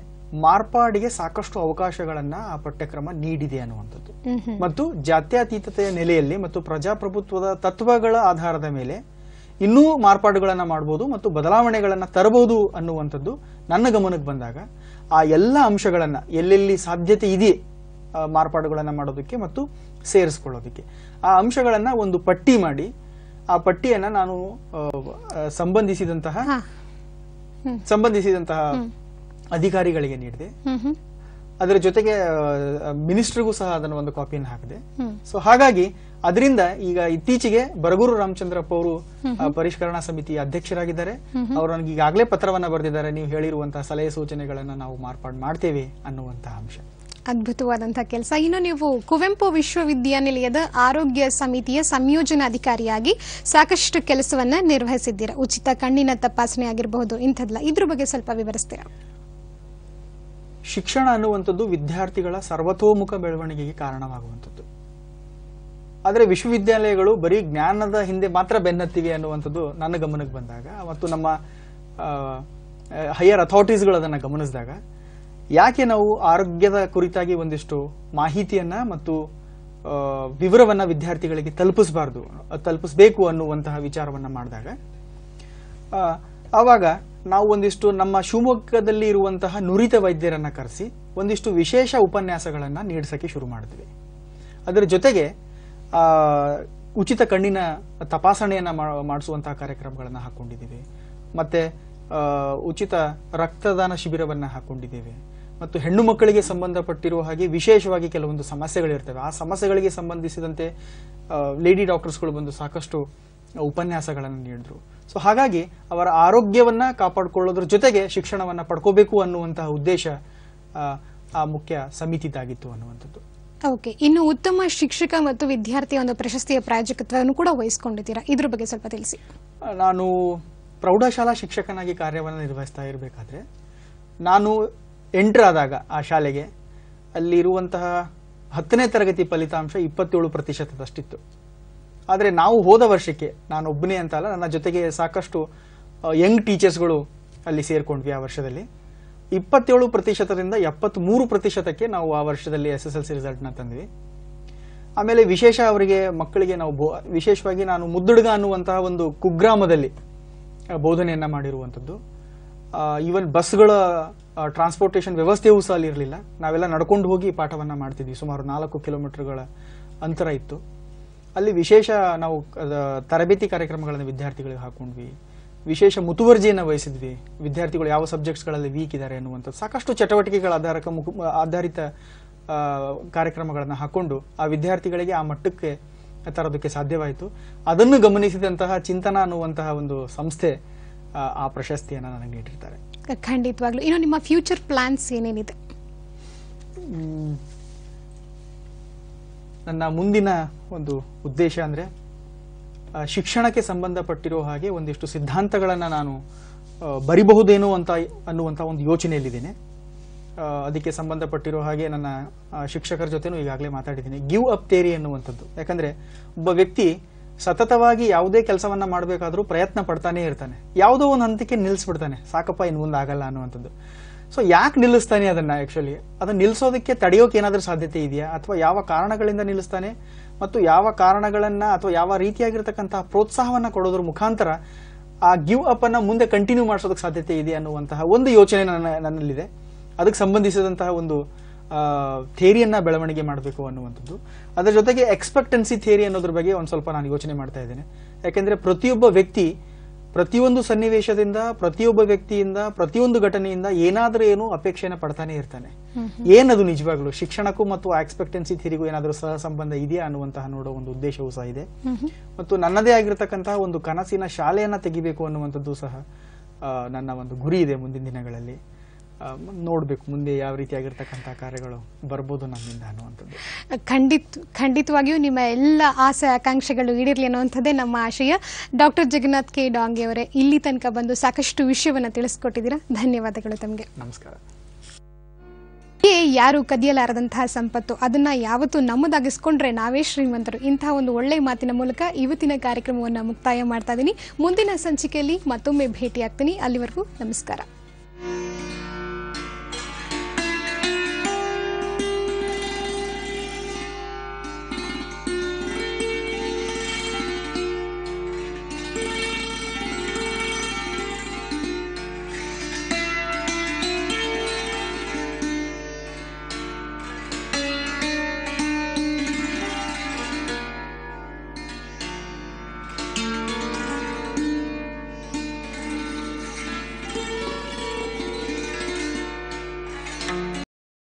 ಮಾರ್ಪಾಡಿಗೆ ಸಾಕಷ್ಟು ಅವಕಾಶಗಳನ್ನ ಆ ಪಠ್ಯಕ್ರಮ ನೀಡಿದೆ ಅನ್ನುವಂಥದ್ದು ಮತ್ತು ಜಾತ್ಯತೀತತೆಯ ನೆಲೆಯಲ್ಲಿ ಮತ್ತು ಪ್ರಜಾಪ್ರಭುತ್ವದ ತತ್ವಗಳ ಆಧಾರದ ಮೇಲೆ ಇನ್ನೂ ಮಾರ್ಪಾಡುಗಳನ್ನ ಮಾಡಬಹುದು ಮತ್ತು ಬದಲಾವಣೆಗಳನ್ನ ತರಬಹುದು ಅನ್ನುವಂಥದ್ದು ನನ್ನ ಗಮನಕ್ಕೆ ಬಂದಾಗ ಆ ಎಲ್ಲ ಅಂಶಗಳನ್ನ ಎಲ್ಲೆಲ್ಲಿ ಸಾಧ್ಯತೆ ಇದೆ ಮಾರ್ಪಾಡುಗಳನ್ನ ಮಾಡೋದಕ್ಕೆ ಮತ್ತು ಸೇರಿಸ್ಕೊಳ್ಳೋದಕ್ಕೆ ಆ ಅಂಶಗಳನ್ನ ಒಂದು ಪಟ್ಟಿ ಮಾಡಿ ಆ ಪಟ್ಟಿಯನ್ನ ನಾನು ಸಂಬಂಧಿಸಿದಂತಹ ಸಂಬಂಧಿಸಿದಂತಹ ಅಧಿಕಾರಿಗಳಿಗೆ ನೀಡಿದೆ ಅದರ ಜೊತೆಗೆ ಮಿನಿಸ್ಟರ್ಗೂ ಸಹ ಅದನ್ನು ಒಂದು ಕಾಪಿಯನ್ನು ಹಾಕಿದೆ ಸೊ ಹಾಗಾಗಿ ಅದರಿಂದ ಈಗ ಇತ್ತೀಚೆಗೆ ಬರಗೂರು ರಾಮಚಂದ್ರಪ್ಪ ಅವರು ಪರಿಷ್ಕರಣಾ ಸಮಿತಿ ಅಧ್ಯಕ್ಷರಾಗಿದ್ದಾರೆ ಅವರು ನನಗೆ ಈಗಾಗಲೇ ಪತ್ರವನ್ನು ಬರೆದಿದ್ದಾರೆ ನೀವು ಹೇಳಿರುವಂತಹ ಸಲಹೆ ಸೂಚನೆಗಳನ್ನ ನಾವು ಮಾರ್ಪಾಡು ಮಾಡ್ತೇವೆ ಅನ್ನುವಂತಹ ಅಂಶ ಅದ್ಭುತವಾದಂಥ ಕೆಲಸ ಇನ್ನು ನೀವು ಕುವೆಂಪು ವಿಶ್ವವಿದ್ಯಾನಿಲಯದ ಆರೋಗ್ಯ ಸಮಿತಿಯ ಸಂಯೋಜನಾಧಿಕಾರಿಯಾಗಿ ಸಾಕಷ್ಟು ಕೆಲಸವನ್ನ ನಿರ್ವಹಿಸಿದ್ದೀರಾ ಉಚಿತ ಕಣ್ಣಿನ ತಪಾಸಣೆ ಆಗಿರಬಹುದು ಇಂಥದ್ಲ ಇದ್ರ ಬಗ್ಗೆ ಸ್ವಲ್ಪ ವಿವರಿಸ್ತೀರಾ ಶಿಕ್ಷಣ ಅನ್ನುವಂಥದ್ದು ವಿದ್ಯಾರ್ಥಿಗಳ ಸರ್ವತೋಮುಖ ಬೆಳವಣಿಗೆಗೆ ಕಾರಣವಾಗುವಂಥದ್ದು ಆದರೆ ವಿಶ್ವವಿದ್ಯಾಲಯಗಳು ಬರೀ ಜ್ಞಾನದ ಹಿಂದೆ ಮಾತ್ರ ಬೆನ್ನತ್ತಿವೆ ಅನ್ನುವಂಥದ್ದು ನನ್ನ ಗಮನಕ್ಕೆ ಬಂದಾಗ ಮತ್ತು ನಮ್ಮ ಹೈಯರ್ ಅಥಾರಿಟೀಸ್ಗಳು ಅದನ್ನು ಗಮನಿಸಿದಾಗ ಯಾಕೆ ನಾವು ಆರೋಗ್ಯದ ಕುರಿತಾಗಿ ಒಂದಿಷ್ಟು ಮಾಹಿತಿಯನ್ನ ಮತ್ತು ವಿವರವನ್ನ ವಿದ್ಯಾರ್ಥಿಗಳಿಗೆ ತಲುಪಿಸಬಾರ್ದು ತಲುಪಿಸಬೇಕು ಅನ್ನುವಂತಹ ವಿಚಾರವನ್ನ ಮಾಡಿದಾಗ ಆವಾಗ ನಾವು ಒಂದಿಷ್ಟು ನಮ್ಮ ಶಿವಮೊಗ್ಗದಲ್ಲಿ ಇರುವಂತಹ ನುರಿತ ವೈದ್ಯರನ್ನ ಕರೆಸಿ ಒಂದಿಷ್ಟು ವಿಶೇಷ ಉಪನ್ಯಾಸಗಳನ್ನ ನೀಡಿಸಕ್ಕೆ ಶುರು ಮಾಡಿದ್ವಿ ಅದರ ಜೊತೆಗೆ ಉಚಿತ ಕಣ್ಣಿನ ತಪಾಸಣೆಯನ್ನ ಮಾಡಿಸುವಂತಹ ಕಾರ್ಯಕ್ರಮಗಳನ್ನ ಹಾಕೊಂಡಿದ್ದೀವಿ ಮತ್ತೆ ಉಚಿತ ರಕ್ತದಾನ ಶಿಬಿರವನ್ನ ಹಾಕೊಂಡಿದ್ದೇವೆ ಮತ್ತು ಹೆಣ್ಣು ಮಕ್ಕಳಿಗೆ ಸಂಬಂಧಪಟ್ಟಿರುವ ಹಾಗೆ ವಿಶೇಷವಾಗಿ ಕೆಲವೊಂದು ಸಮಸ್ಯೆಗಳಿರ್ತವೆ ಆ ಸಮಸ್ಯೆಗಳಿಗೆ ಸಂಬಂಧಿಸಿದಂತೆ ಲೇಡಿ ಡಾಕ್ಟರ್ಸ್ಗಳು ಬಂದು ಸಾಕಷ್ಟು ಉಪನ್ಯಾಸಗಳನ್ನು ನೀಡಿದ್ರು ಸೊ ಹಾಗಾಗಿ ಅವರ ಆರೋಗ್ಯವನ್ನ ಕಾಪಾಡಿಕೊಳ್ಳೋದ್ರ ಜೊತೆಗೆ ಶಿಕ್ಷಣವನ್ನ ಪಡ್ಕೋಬೇಕು ಅನ್ನುವಂತಹ ಉದ್ದೇಶ ಆ ಮುಖ್ಯ ಸಮಿತಿದಾಗಿತ್ತು ಅನ್ನುವಂಥದ್ದು ಓಕೆ ಇನ್ನು ಉತ್ತಮ ಶಿಕ್ಷಕ ಮತ್ತು ವಿದ್ಯಾರ್ಥಿ ಒಂದು ಪ್ರಶಸ್ತಿಯ ಪ್ರಾಯೋಜಕತ್ವವನ್ನು ಕೂಡ ವಹಿಸಿಕೊಂಡಿದ್ದೀರಾ ಇದ್ರ ಬಗ್ಗೆ ಸ್ವಲ್ಪ ತಿಳಿಸಿ ನಾನು ಪ್ರೌಢಶಾಲಾ ಶಿಕ್ಷಕನಾಗಿ ಕಾರ್ಯವನ್ನು ನಿರ್ವಹಿಸ್ತಾ ಇರಬೇಕಾದ್ರೆ ನಾನು ಆದಾಗ ಆ ಶಾಲೆಗೆ ಅಲ್ಲಿರುವಂತಹ ಹತ್ತನೇ ತರಗತಿ ಫಲಿತಾಂಶ ಇಪ್ಪತ್ತೇಳು ಪ್ರತಿಶತದಷ್ಟಿತ್ತು ಆದರೆ ನಾವು ಹೋದ ವರ್ಷಕ್ಕೆ ನಾನು ಒಬ್ಬನೇ ಅಂತ ಅಲ್ಲ ನನ್ನ ಜೊತೆಗೆ ಸಾಕಷ್ಟು ಯಂಗ್ ಟೀಚರ್ಸ್ಗಳು ಅಲ್ಲಿ ಸೇರಿಕೊಂಡ್ವಿ ಆ ವರ್ಷದಲ್ಲಿ ಇಪ್ಪತ್ತೇಳು ಪ್ರತಿಶತದಿಂದ ಎಪ್ಪತ್ತ್ಮೂರು ಪ್ರತಿಶತಕ್ಕೆ ನಾವು ಆ ವರ್ಷದಲ್ಲಿ ಎಸ್ ಎಸ್ ಎಲ್ ಸಿ ರಿಸಲ್ಟ್ನ ತಂದ್ವಿ ಆಮೇಲೆ ವಿಶೇಷ ಅವರಿಗೆ ಮಕ್ಕಳಿಗೆ ನಾವು ಬೋ ವಿಶೇಷವಾಗಿ ನಾನು ಮುದ್ದುಡ್ಗ ಅನ್ನುವಂತಹ ಒಂದು ಕುಗ್ರಾಮದಲ್ಲಿ ಬೋಧನೆಯನ್ನು ಮಾಡಿರುವಂಥದ್ದು ಈವನ್ ಬಸ್ಗಳ ಟ್ರಾನ್ಸ್ಪೋರ್ಟೇಷನ್ ವ್ಯವಸ್ಥೆಯೂ ಸಹ ಅಲ್ಲಿರಲಿಲ್ಲ ನಾವೆಲ್ಲ ನಡ್ಕೊಂಡು ಹೋಗಿ ಪಾಠವನ್ನು ಮಾಡ್ತಿದ್ವಿ ಸುಮಾರು ನಾಲ್ಕು ಕಿಲೋಮೀಟರ್ಗಳ ಅಂತರ ಇತ್ತು ಅಲ್ಲಿ ವಿಶೇಷ ನಾವು ತರಬೇತಿ ಕಾರ್ಯಕ್ರಮಗಳನ್ನು ವಿದ್ಯಾರ್ಥಿಗಳಿಗೆ ಹಾಕೊಂಡ್ವಿ ವಿಶೇಷ ಮುತುವರ್ಜಿಯನ್ನು ವಹಿಸಿದ್ವಿ ವಿದ್ಯಾರ್ಥಿಗಳು ಯಾವ ಸಬ್ಜೆಕ್ಟ್ಸ್ಗಳಲ್ಲಿ ವೀಕ್ ಇದ್ದಾರೆ ಅನ್ನುವಂಥ ಸಾಕಷ್ಟು ಚಟುವಟಿಕೆಗಳ ಆಧಾರಕ ಮುಖ ಆಧಾರಿತ ಕಾರ್ಯಕ್ರಮಗಳನ್ನು ಹಾಕೊಂಡು ಆ ವಿದ್ಯಾರ್ಥಿಗಳಿಗೆ ಆ ಮಟ್ಟಕ್ಕೆ ತರೋದಕ್ಕೆ ಸಾಧ್ಯವಾಯಿತು ಅದನ್ನು ಗಮನಿಸಿದಂತಹ ಚಿಂತನ ಅನ್ನುವಂತಹ ಒಂದು ಸಂಸ್ಥೆ ಆ ಪ್ರಶಸ್ತಿಯನ್ನು ನನಗೆ ನೀಡಿರ್ತಾರೆ ಖಂಡಿತವಾಗ್ಲೂ ಇನ್ನು ನಿಮ್ಮ ಫ್ಯೂಚರ್ ಪ್ಲಾನ್ಸ್ ಏನೇನಿದೆ ನನ್ನ ಮುಂದಿನ ಒಂದು ಉದ್ದೇಶ ಅಂದರೆ ಶಿಕ್ಷಣಕ್ಕೆ ಸಂಬಂಧಪಟ್ಟಿರೋ ಹಾಗೆ ಒಂದಿಷ್ಟು ಸಿದ್ಧಾಂತಗಳನ್ನು ನಾನು ಬರಿಬಹುದೇನೋ ಅಂತ ಅನ್ನುವಂಥ ಒಂದು ಯೋಚನೆಯಲ್ಲಿದ್ದೇನೆ ಅದಕ್ಕೆ ಸಂಬಂಧಪಟ್ಟಿರೋ ಹಾಗೆ ನನ್ನ ಶಿಕ್ಷಕರ ಜೊತೆನೂ ಈಗಾಗಲೇ ಮಾತಾಡಿದ್ದೀನಿ ಗಿವ್ ಅಪ್ ತೇರಿ ಅನ್ನುವಂಥದ್ದು ಯಾಕಂದರೆ ಒಬ್ಬ ವ್ಯಕ್ತಿ ಸತತವಾಗಿ ಯಾವುದೇ ಕೆಲಸವನ್ನ ಮಾಡಬೇಕಾದ್ರೂ ಪ್ರಯತ್ನ ಪಡ್ತಾನೆ ಇರ್ತಾನೆ ಯಾವುದೋ ಒಂದು ಹಂತಕ್ಕೆ ನಿಲ್ಲಿಸ್ಬಿಡ್ತಾನೆ ಸಾಕಪ್ಪ ಇನ್ನು ಮುಂದೆ ಆಗಲ್ಲ ಅನ್ನುವಂಥದ್ದು ಸೊ ಯಾಕೆ ನಿಲ್ಲಿಸ್ತಾನೆ ಅದನ್ನ ಆಕ್ಚುಲಿ ಅದನ್ನ ನಿಲ್ಸೋದಕ್ಕೆ ತಡೆಯೋಕೆ ಏನಾದರೂ ಸಾಧ್ಯತೆ ಇದೆಯಾ ಅಥವಾ ಯಾವ ಕಾರಣಗಳಿಂದ ನಿಲ್ಲಿಸ್ತಾನೆ ಮತ್ತು ಯಾವ ಕಾರಣಗಳನ್ನ ಅಥವಾ ಯಾವ ರೀತಿಯಾಗಿರ್ತಕ್ಕಂತಹ ಪ್ರೋತ್ಸಾಹವನ್ನ ಕೊಡೋದ್ರ ಮುಖಾಂತರ ಆ ಗಿವ್ ಅಪ್ ಅನ್ನ ಮುಂದೆ ಕಂಟಿನ್ಯೂ ಮಾಡಿಸೋದಕ್ಕೆ ಸಾಧ್ಯತೆ ಇದೆಯಾ ಅನ್ನುವಂತಹ ಒಂದು ಯೋಚನೆ ನನ್ನ ನನ್ನಲ್ಲಿದೆ ಅದಕ್ಕೆ ಸಂಬಂಧಿಸಿದಂತಹ ಒಂದು ಥೇರಿಯನ್ನ ಬೆಳವಣಿಗೆ ಮಾಡಬೇಕು ಅನ್ನುವಂಥದ್ದು ಅದರ ಜೊತೆಗೆ ಎಕ್ಸ್ಪೆಕ್ಟೆನ್ಸಿ ಥೇರಿ ಅನ್ನೋದ್ರ ಬಗ್ಗೆ ಒಂದು ಸ್ವಲ್ಪ ನಾನು ಯೋಚನೆ ಮಾಡ್ತಾ ಇದ್ದೇನೆ ಯಾಕೆಂದ್ರೆ ಪ್ರತಿಯೊಬ್ಬ ವ್ಯಕ್ತಿ ಪ್ರತಿಯೊಂದು ಸನ್ನಿವೇಶದಿಂದ ಪ್ರತಿಯೊಬ್ಬ ವ್ಯಕ್ತಿಯಿಂದ ಪ್ರತಿಯೊಂದು ಘಟನೆಯಿಂದ ಏನಾದರೂ ಏನು ಅಪೇಕ್ಷೆಯನ್ನು ಪಡ್ತಾನೆ ಇರ್ತಾನೆ ಏನದು ನಿಜವಾಗ್ಲೂ ಶಿಕ್ಷಣಕ್ಕೂ ಮತ್ತು ಎಕ್ಸ್ಪೆಕ್ಟೆನ್ಸಿ ಥಿರಿಗೂ ಏನಾದರೂ ಸಹ ಸಂಬಂಧ ಇದೆಯಾ ಅನ್ನುವಂತಹ ನೋಡೋ ಒಂದು ಉದ್ದೇಶವೂ ಸಹ ಇದೆ ಮತ್ತು ನನ್ನದೇ ಆಗಿರತಕ್ಕಂತಹ ಒಂದು ಕನಸಿನ ಶಾಲೆಯನ್ನ ತೆಗಿಬೇಕು ಅನ್ನುವಂಥದ್ದು ಸಹ ನನ್ನ ಒಂದು ಗುರಿ ಇದೆ ಮುಂದಿನ ದಿನಗಳಲ್ಲಿ ನೋಡಬೇಕು ಮುಂದೆ ಯಾವ ರೀತಿಯಾಗಿರ್ತಕ್ಕಂಥ ಕಾರ್ಯಗಳು ಬರ್ಬೋದು ನಮ್ಮಿಂದ ಅನ್ನುವಂಥದ್ದು ಖಂಡಿತ ಖಂಡಿತವಾಗಿಯೂ ನಿಮ್ಮ ಎಲ್ಲ ಆಸೆ ಆಕಾಂಕ್ಷೆಗಳು ಈಡಿರಲಿ ಅನ್ನುವಂಥದ್ದೇ ನಮ್ಮ ಆಶಯ ಡಾಕ್ಟರ್ ಜಗನ್ನಾಥ್ ಕೆ ಡಾಂಗೆ ಅವರೇ ಇಲ್ಲಿ ತನಕ ಬಂದು ಸಾಕಷ್ಟು ವಿಷಯವನ್ನು ತಿಳಿಸ್ಕೊಟ್ಟಿದ್ದೀರಾ ಧನ್ಯವಾದಗಳು ತಮಗೆ ನಮಸ್ಕಾರ ಯಾರು ಕದಿಯಲಾರದಂತಹ ಸಂಪತ್ತು ಅದನ್ನ ಯಾವತ್ತು ನಮ್ಮದಾಗಿಸ್ಕೊಂಡ್ರೆ ನಾವೇ ಶ್ರೀಮಂತರು ಇಂತಹ ಒಂದು ಒಳ್ಳೆಯ ಮಾತಿನ ಮೂಲಕ ಇವತ್ತಿನ ಕಾರ್ಯಕ್ರಮವನ್ನು ಮುಕ್ತಾಯ ಮಾಡ್ತಾ ಇದ್ದೀನಿ ಮುಂದಿನ ಸಂಚಿಕೆಯಲ್ಲಿ ಮತ್ತೊಮ್ಮೆ ಭೇಟಿಯಾಗ್ತೀನಿ ಅಲ್ಲಿವರೆಗೂ ನಮಸ್ಕಾರ